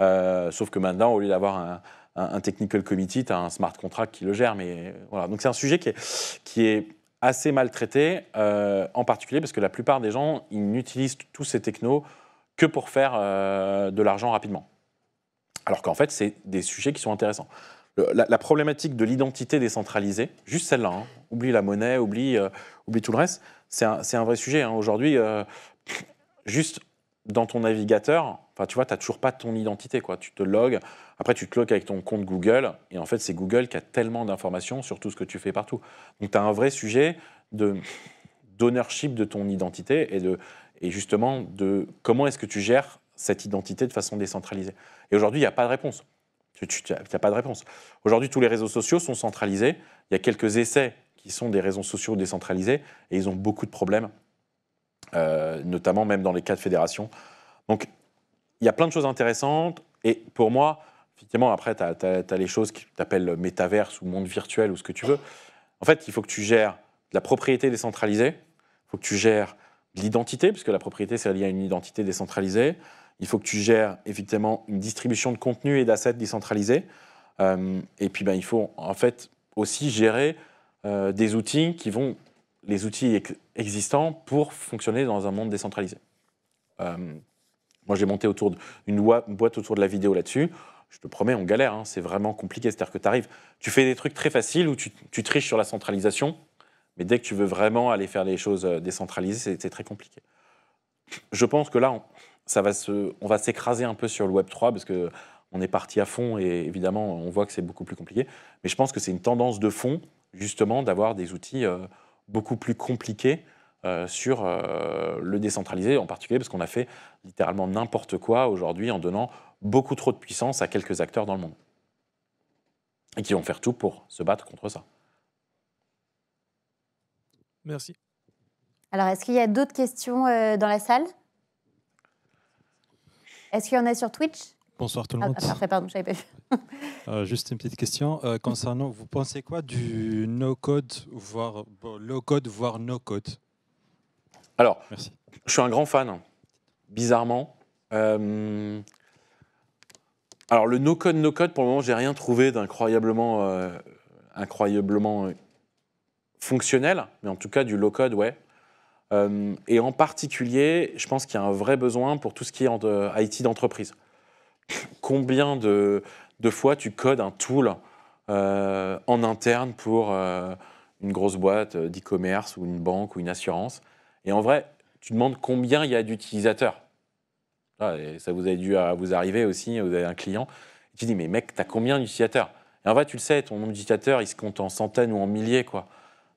Euh, sauf que maintenant, au lieu d'avoir un, technical committee, tu as un smart contract qui le gère. Mais euh, voilà. Donc c'est un sujet qui est, assez maltraité, traité, euh, en particulier parce que la plupart des gens, ils n'utilisent tous ces technos que pour faire de l'argent rapidement. Alors qu'en fait, c'est des sujets qui sont intéressants. la, problématique de l'identité décentralisée, juste celle-là, hein. oublie la monnaie, oublie, oublie tout le reste, c'est un, vrai sujet. Hein. Aujourd'hui, euh, juste dans ton navigateur, enfin, tu vois, tu n'as toujours pas ton identité. Quoi. Tu te logs, après tu te logs avec ton compte Google, et en fait, c'est Google qui a tellement d'informations sur tout ce que tu fais partout. Donc, tu as un vrai sujet d'ownership de ton identité et, justement de comment est-ce que tu gères cette identité de façon décentralisée. Et aujourd'hui, il n'y a pas de réponse. Tu a pas de réponse. Aujourd'hui, tous les réseaux sociaux sont centralisés. Il y a quelques essais qui sont des réseaux sociaux décentralisés, et ils ont beaucoup de problèmes, euh, notamment même dans les cas de fédération. Donc, il y a plein de choses intéressantes, et pour moi, effectivement, après, tu as, les choses qui t'appellent métaverse ou monde virtuel ou ce que tu veux. En fait, il faut que tu gères la propriété décentralisée, il faut que tu gères l'identité, puisque la propriété, c'est lié à une identité décentralisée, il faut que tu gères effectivement une distribution de contenu et d'assets décentralisés, euh, et puis ben, il faut en fait aussi gérer euh, des outils qui vont, les outils existants pour fonctionner dans un monde décentralisé. Euh, moi, j'ai monté autour d'une boîte autour de la vidéo là-dessus. Je te promets, on galère, hein, c'est vraiment compliqué. C'est-à-dire que tu arrives, tu fais des trucs très faciles où tu, triches sur la centralisation, mais dès que tu veux vraiment aller faire les choses euh, décentralisées, c'est très compliqué. Je pense que là, on, ça va on va s'écraser un peu sur le Web 3 parce que on est parti à fond et évidemment, on voit que c'est beaucoup plus compliqué. Mais je pense que c'est une tendance de fond justement d'avoir des outils euh, beaucoup plus compliqués euh, sur euh, le décentralisé en particulier, parce qu'on a fait littéralement n'importe quoi aujourd'hui en donnant beaucoup trop de puissance à quelques acteurs dans le monde. Et qui vont faire tout pour se battre contre ça. Merci. Alors, est-ce qu'il y a d'autres questions dans la salle Est-ce qu'il y en a sur Twitch Bonsoir tout le ah, monde. Euh, juste une petite question. Euh, concernant, vous pensez quoi du no-code, voire low-code, voire no-code Alors, je suis un grand fan, bizarrement. Euh, alors, le no-code, no-code, pour le moment, j'ai rien trouvé d'incroyablement incroyablement fonctionnel, mais en tout cas du low-code, ouais. et en particulier, je pense qu'il y a un vrai besoin pour tout ce qui est IT d'entreprise combien de, de, fois tu codes un tool euh, en interne pour euh, une grosse boîte euh, d'e-commerce ou une banque ou une assurance Et en vrai, tu demandes combien il y a d'utilisateurs. Ah, ça vous a dû à vous arriver aussi, vous avez un client. Et tu dis, mais mec, tu as combien d'utilisateurs Et en vrai, tu le sais, ton nombre d'utilisateurs, il se compte en centaines ou en milliers. Quoi.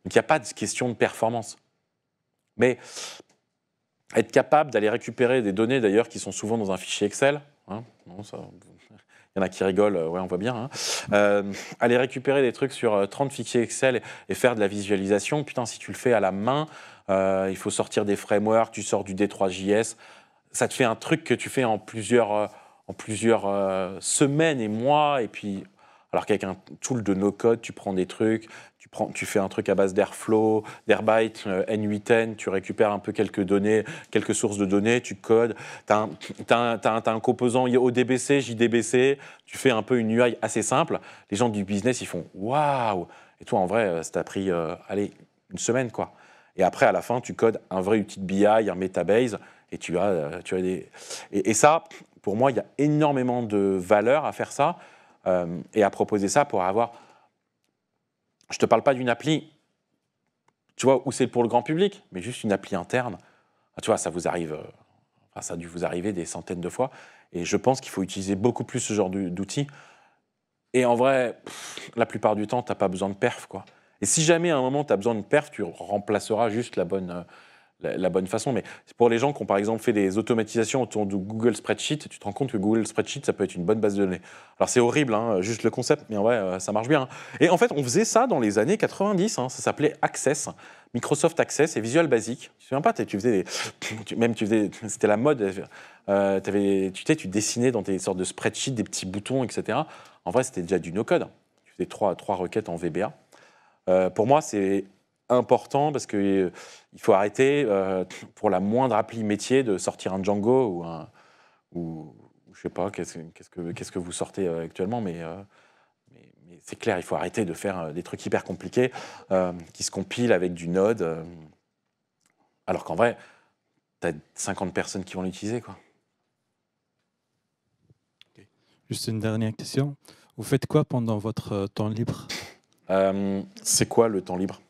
Donc il n'y a pas de question de performance. Mais être capable d'aller récupérer des données d'ailleurs qui sont souvent dans un fichier Excel, Hein, non, ça... Il y en a qui rigolent, euh, ouais, on voit bien. Hein. Euh, aller récupérer des trucs sur 30 euh, fichiers Excel et faire de la visualisation, putain, si tu le fais à la main, il faut sortir des frameworks, tu sors du D3JS, ça te fait un truc que tu fais en plusieurs, en plusieurs semaines et mois, et puis alors qu'avec un tool de no-code, tu prends des trucs, tu, fais un truc à base d'Airflow, d'Airbyte, N8N, euh, tu récupères un peu quelques données, quelques sources de données, tu codes, tu as, un composant ODBC, JDBC, tu fais un peu une UI assez simple. Les gens du business, ils font « waouh !» Et toi, en vrai, euh, ça t'a pris, euh, allez, une semaine, quoi. Et après, à la fin, tu codes un vrai outil de BI, un Metabase, et tu as, tu as des... Et, et ça, pour moi, il y a énormément de valeur à faire ça, euh, et à proposer ça pour avoir. Je ne te parle pas d'une appli, tu vois, où c'est pour le grand public, mais juste une appli interne. Ah, tu vois, ça vous arrive, euh, ça a dû vous arriver des centaines de fois. Et je pense qu'il faut utiliser beaucoup plus ce genre d'outils. Et en vrai, la plupart du temps, tu n'as pas besoin de perf, quoi. Et si jamais à un moment tu as besoin de perf, tu remplaceras juste la bonne, euh, la, bonne façon. Mais pour les gens qui ont par exemple fait des automatisations autour de Google Spreadsheet, tu te rends compte que Google Spreadsheet, ça peut être une bonne base de données. Alors c'est horrible, hein, juste le concept, mais en vrai, euh, ça marche bien. Hein. Et en fait, on faisait ça dans les années 90, hein. ça s'appelait Access. Microsoft Access et Visual Basic. Tu te souviens pas Tu faisais même tu faisais, c'était la mode. Euh, avais, tu tu dessinais dans tes sortes de Spreadsheet des petits boutons, etc. En vrai, c'était déjà du no-code. Tu faisais trois, trois requêtes en VBA. Euh, pour moi, c'est important parce qu'il euh, faut arrêter euh, pour la moindre appli métier de sortir un Django ou un. Ou, je sais pas, qu'est-ce que, qu'est-ce que vous sortez euh, actuellement, mais c'est clair, il faut arrêter de faire des trucs hyper compliqués qui se compilent avec du Node. alors qu'en vrai, tu as 50 personnes qui vont l'utiliser. Quoi. Juste une dernière question. Vous faites quoi pendant votre temps libre C'est quoi le temps libre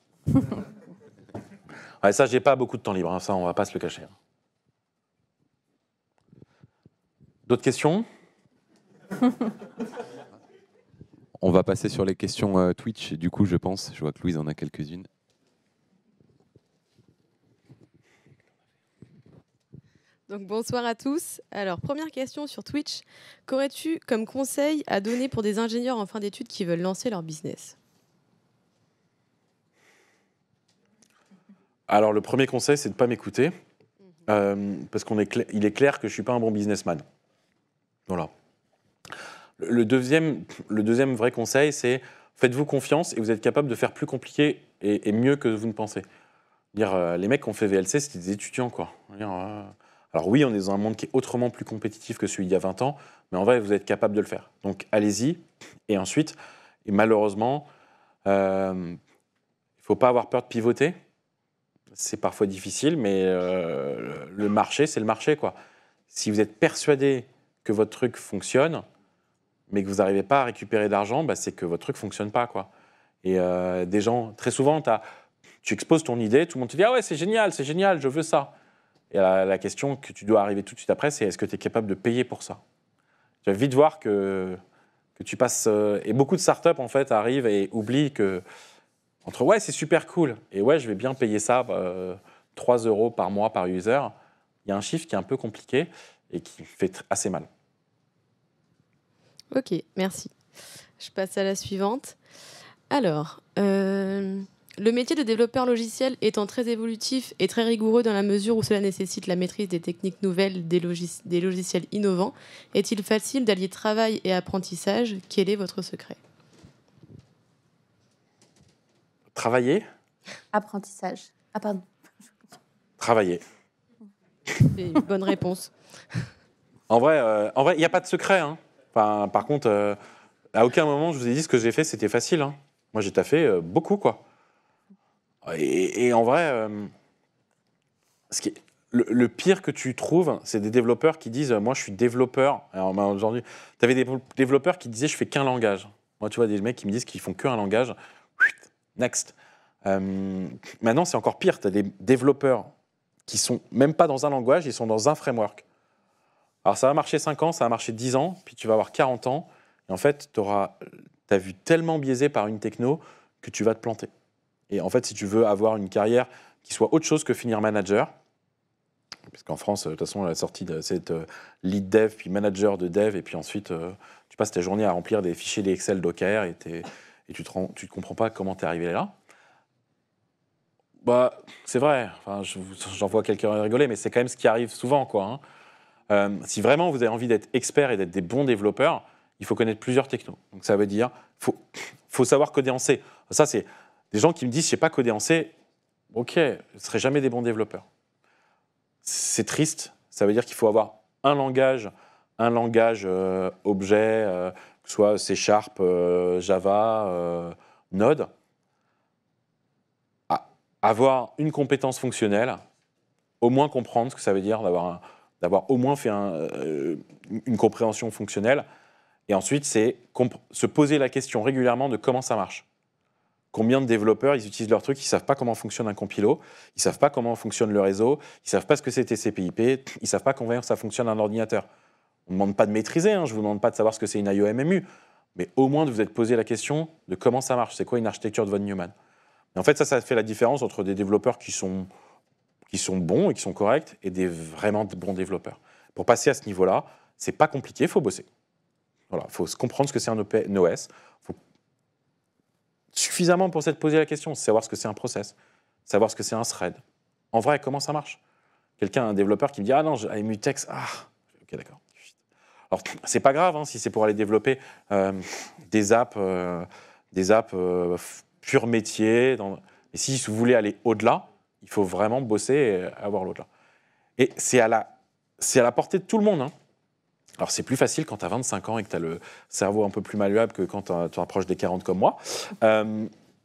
ça ça, j'ai pas beaucoup de temps libre, hein. ça, on va pas se le cacher. Hein. D'autres questions On va passer sur les questions euh, Twitch, du coup, je pense. Je vois que Louise en a quelques-unes. Donc bonsoir à tous. Alors première question sur Twitch. Qu'aurais-tu comme conseil à donner pour des ingénieurs en fin d'études qui veulent lancer leur business Alors, le premier conseil, c'est de ne pas m'écouter, mhm. euh, parce qu'il est, est, clair que je ne suis pas un bon businessman. Voilà. Le deuxième, le deuxième vrai conseil, c'est faites-vous confiance et vous êtes capable de faire plus compliqué et, mieux que vous ne pensez. Dire, euh, les mecs qui ont fait VLC, c'était des étudiants, quoi. Euh, alors oui, on est dans un monde qui est autrement plus compétitif que celui il y a 20 ans, mais en vrai, vous êtes capable de le faire. Donc allez-y. Et ensuite, et malheureusement, il ne faut pas avoir peur de pivoter c'est parfois difficile, mais euh, le marché, c'est le marché. quoi. Si vous êtes persuadé que votre truc fonctionne, mais que vous n'arrivez pas à récupérer d'argent, bah, c'est que votre truc fonctionne pas. quoi. Et euh, des gens, très souvent, tu exposes ton idée, tout le monde te dit Ah ouais, c'est génial, c'est génial, je veux ça. Et la, question que tu dois arriver tout de suite après, c'est est-ce que tu es capable de payer pour ça Tu vas vite voir que, tu passes. Euh, et beaucoup de startups, en fait, arrivent et oublient que entre ouais, c'est super cool et ouais, je vais bien payer ça 3 euh, euros par mois par user, il y a un chiffre qui est un peu compliqué et qui fait assez mal. Ok, merci. Je passe à la suivante. Alors, euh, le métier de développeur logiciel étant très évolutif et très rigoureux dans la mesure où cela nécessite la maîtrise des techniques nouvelles des logiciels innovants, est-il facile d'allier travail et apprentissage Quel est votre secret Travailler Apprentissage. Ah, pardon. Travailler. Une bonne réponse. En vrai, euh, en vrai, il n'y a pas de secret. Hein. par contre, euh, à aucun moment je vous ai dit ce que j'ai fait, c'était facile. Hein. Moi, j'ai taffé euh, beaucoup, quoi. Et, en vrai, ce qui est, le, pire que tu trouves, c'est des développeurs qui disent Moi, je suis développeur. Alors, bah, aujourd'hui, tu avais des développeurs qui disaient Je fais qu'un langage. Moi, tu vois, des mecs qui me disent qu'ils font qu'un langage. Next. Euh, maintenant, c'est encore pire. Tu as des développeurs qui sont même pas dans un langage, ils sont dans un framework. Alors ça va marcher 5 ans, ça va marcher 10 ans, puis tu vas avoir 40 ans, et en fait, tu as vu tellement biaisé par une techno que tu vas te planter. Et en fait, si tu veux avoir une carrière qui soit autre chose que finir manager, parce qu'en France, de toute façon, la sortie, cette euh, lead dev, puis manager de dev, et puis ensuite, euh, tu passes ta journée à remplir des fichiers d'Excel, Docker, et et tu ne comprends pas comment tu es arrivé là. Bah, c'est vrai, enfin, j'en vois quelqu'un rigoler, mais c'est quand même ce qui arrive souvent. Quoi, hein. euh, si vraiment vous avez envie d'être expert et d'être des bons développeurs, il faut connaître plusieurs technos. Donc ça veut dire, faut, faut savoir coder en C. Ça, c'est des gens qui me disent, je sais pas coder en C, ok, je ne serai jamais des bons développeurs. C'est triste, ça veut dire qu'il faut avoir un langage, un langage euh, objet, euh, soit C Sharp, euh, Java, euh, Node, avoir une compétence fonctionnelle, au moins comprendre ce que ça veut dire d'avoir au moins fait euh, une compréhension fonctionnelle. Et ensuite, c'est se poser la question régulièrement de comment ça marche. Combien de développeurs, ils utilisent leur truc, ils ne savent pas comment fonctionne un compilo, ils ne savent pas comment fonctionne le réseau, ils ne savent pas ce que c'est TCP/IP, ils ne savent pas comment ça fonctionne un ordinateur. On ne demande pas de maîtriser, hein, je ne vous demande pas de savoir ce que c'est une IOMMU, mais au moins de vous être posé la question de comment ça marche, c'est quoi une architecture de von Neumann. en fait, ça, ça fait la différence entre des développeurs qui sont, qui sont bons et qui sont corrects et des vraiment bons développeurs. Pour passer à ce niveau-là, c'est pas compliqué, il faut bosser. Voilà, faut comprendre ce que c'est un OS. Faut suffisamment pour se poser la question, savoir ce que c'est un process, savoir ce que c'est un thread. En vrai, comment ça marche Quelqu'un, un développeur qui me dit Ah non, j'ai Mutex, ah, ok, d'accord. Alors, c'est pas grave hein, si c'est pour aller développer euh, des apps, euh, des apps euh, pure métier. Et si vous voulez aller au-delà, il faut vraiment bosser et avoir l'au-delà. Et c'est à, la, c'est à la portée de tout le monde. Hein. Alors, c'est plus facile quand tu as 25 ans et que tu as le cerveau un peu plus malléable que quand tu approches des 40 comme moi.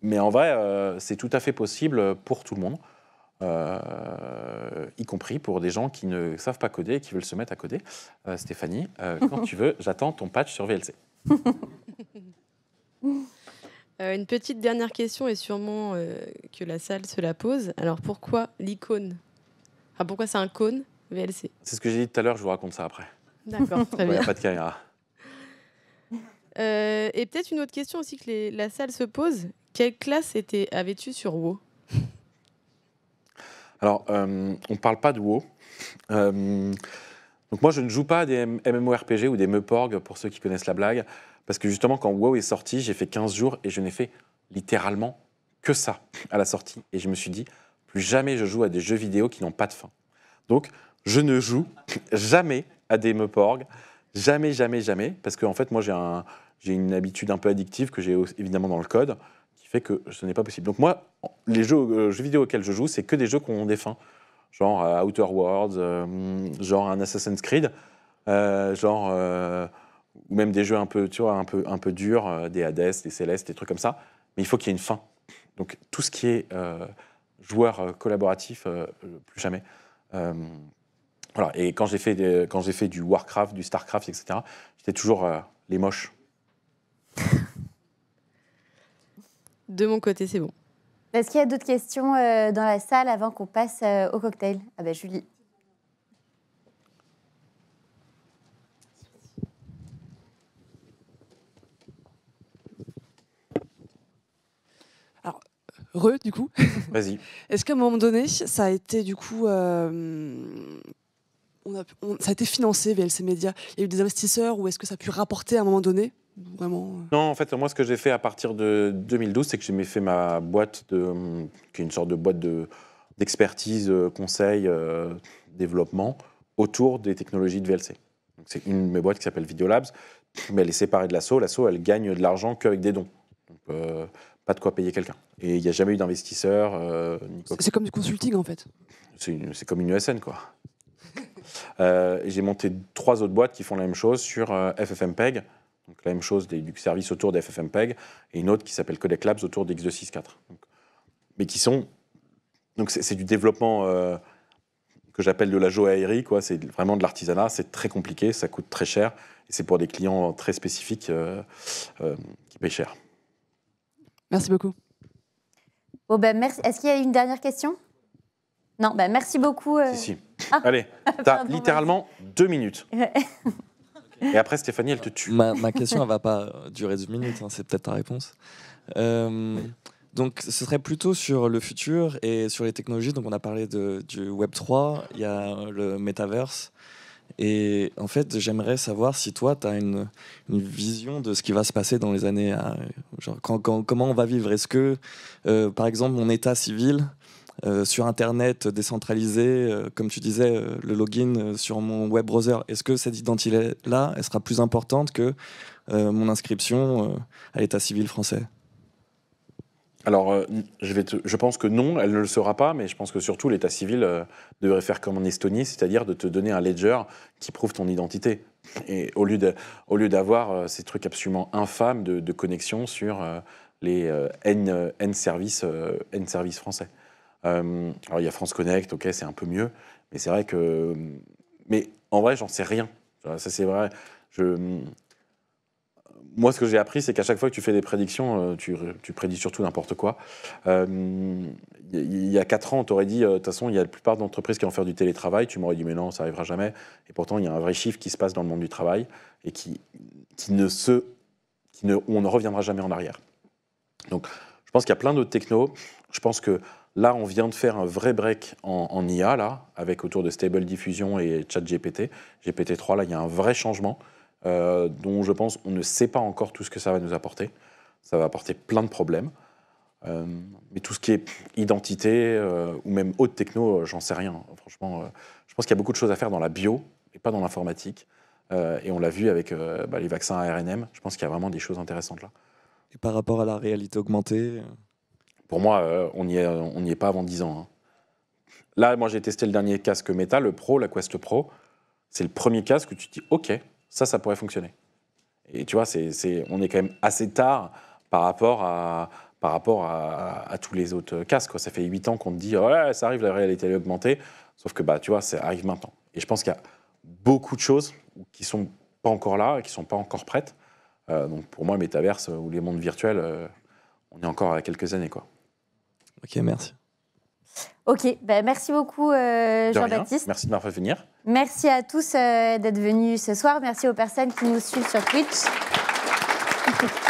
mais en vrai, c'est tout à fait possible pour tout le monde. Euh, y compris pour des gens qui ne savent pas coder et qui veulent se mettre à coder. Euh, Stéphanie, euh, quand tu veux, j'attends ton patch sur VLC. une petite dernière question et sûrement que la salle se la pose. Alors pourquoi l'icône ah, Pourquoi c'est un cône VLC C'est ce que j'ai dit tout à l'heure, je vous raconte ça après. D'accord, très bien. Il n'y a pas de caméra. et peut-être une autre question aussi que la salle se pose. Quelle classe avais-tu sur WoW alors, euh, on ne parle pas de WoW. Euh, donc moi, je ne joue pas à des MMORPG ou des Meporg, pour ceux qui connaissent la blague, parce que justement, quand WoW est sorti, j'ai fait 15 jours et je n'ai fait littéralement que ça à la sortie. Et je me suis dit, plus jamais je joue à des jeux vidéo qui n'ont pas de fin. Donc, je ne joue jamais à des Meporg, jamais, jamais, jamais, parce qu'en fait, moi, j'ai une habitude un peu addictive que j'ai évidemment dans le code fait que ce n'est pas possible. Donc moi, les jeux, euh, jeux vidéo auxquels je joue, c'est que des jeux qui ont des fins. genre euh, Outer Worlds, euh, genre un Assassin's Creed, genre ou même des jeux un peu, tu vois, un peu, un peu durs, des Hades, des Célestes, des trucs comme ça. Mais il faut qu'il y ait une fin. Donc tout ce qui est joueur collaboratif, plus jamais. voilà. Et quand j'ai fait, quand j'ai fait du Warcraft, du Starcraft, etc., j'étais toujours les moches. De mon côté, c'est bon. Est-ce qu'il y a d'autres questions euh, dans la salle avant qu'on passe euh, au cocktail Ah ben Julie. Alors, Re, du coup. Vas-y. Est-ce qu'à un moment donné, ça a été du coup euh, ça a été financé, VLC Media Il y a eu des investisseurs ou est-ce que ça a pu rapporter à un moment donné Vraiment euh. Non, en fait, moi, ce que j'ai fait à partir de 2012, c'est que j'ai fait ma boîte, de, qui est une sorte de boîte d'expertise, euh, conseil, euh, développement, autour des technologies de VLC. C'est une de mes boîtes qui s'appelle Videolabs, mais elle est séparée de l'asso l'asso elle gagne de l'argent qu'avec des dons. Donc, pas de quoi payer quelqu'un. Et il n'y a jamais eu d'investisseur. c'est comme du consulting, en fait. C'est comme une USN e quoi. Euh, j'ai monté trois autres boîtes qui font la même chose sur euh, FFmpeg, donc la même chose des, du service autour de FFmpeg, et une autre qui s'appelle Codec Labs autour d'X264. mais qui sont. Donc c'est du développement euh, que j'appelle de la joaillerie, quoi. C'est vraiment de l'artisanat, c'est très compliqué, ça coûte très cher, et c'est pour des clients très spécifiques qui payent cher. Merci beaucoup. Bon ben, merci. Est-ce qu'il y a une dernière question non, bah, merci beaucoup. Euh. Si, si. Ah. Allez, t'as littéralement deux minutes. Et après, Stéphanie, elle te tue. Ma, question, elle va pas euh, durer deux minutes, hein, c'est peut-être ta réponse. Euh, donc, ce serait plutôt sur le futur et sur les technologies. Donc, on a parlé du Web 3, il y a le Metaverse. Et en fait, j'aimerais savoir si toi, tu as une, vision de ce qui va se passer dans les années comment on va vivre Est-ce que, par exemple, mon état civil euh, sur Internet euh, décentralisé, euh, comme tu disais, le login sur mon web browser, est-ce que cette identité-là, elle sera plus importante que mon inscription à l'état civil français alors, je, pense que non, elle ne le sera pas, mais je pense que surtout l'État civil devrait faire comme en Estonie, c'est-à-dire de te donner un ledger qui prouve ton identité. Et au lieu, d'avoir ces trucs absolument infâmes de, connexion sur les N services français. Euh, alors il y a France Connect, ok, c'est un peu mieux, mais c'est vrai que. Mais en vrai, j'en sais rien. Ça, c'est vrai. Je... Moi, ce que j'ai appris, c'est qu'à chaque fois que tu fais des prédictions, euh, tu, prédis surtout n'importe quoi. Euh, il y a 4 ans, on t'aurait dit, de toute façon, il y a la plupart d'entreprises qui vont faire du télétravail. Tu m'aurais dit, mais non, ça n'arrivera jamais. Et pourtant, il y a un vrai chiffre qui se passe dans le monde du travail et qui, qui ne se. Qui ne, on ne reviendra jamais en arrière. Donc, je pense qu'il y a plein d'autres technos. Je pense que Là, on vient de faire un vrai break en, IA, là, avec autour de Stable Diffusion et ChatGPT. GPT-3, là, il y a un vrai changement euh, dont je pense on ne sait pas encore tout ce que ça va nous apporter. Ça va apporter plein de problèmes. Euh, mais tout ce qui est identité euh, ou même haute techno, j'en sais rien. Franchement, je pense qu'il y a beaucoup de choses à faire dans la bio et pas dans l'informatique. et on l'a vu avec bah, les vaccins à RNM. Je pense qu'il y a vraiment des choses intéressantes là. Et par rapport à la réalité augmentée pour moi, euh, on n'y est, euh, est pas avant 10 ans. Hein. Là, moi, j'ai testé le dernier casque Meta, le Pro, la Quest Pro. C'est le premier casque où tu te dis, OK, ça, ça pourrait fonctionner. Et tu vois, on est quand même assez tard par rapport à, par rapport à, tous les autres casques. Ça fait 8 ans qu'on te dit, ouais, oh ça arrive, la réalité augmentée. Sauf que, bah, tu vois, ça arrive maintenant. Et je pense qu'il y a beaucoup de choses qui sont pas encore là, qui sont pas encore prêtes. Euh, donc, pour moi, le ou les mondes virtuels, on est encore à quelques années, quoi. Ok, merci. Ok, ben merci beaucoup euh, Jean-Baptiste. Merci de m'avoir fait venir. Merci à tous euh, d'être venus ce soir. Merci aux personnes qui nous suivent sur Twitch.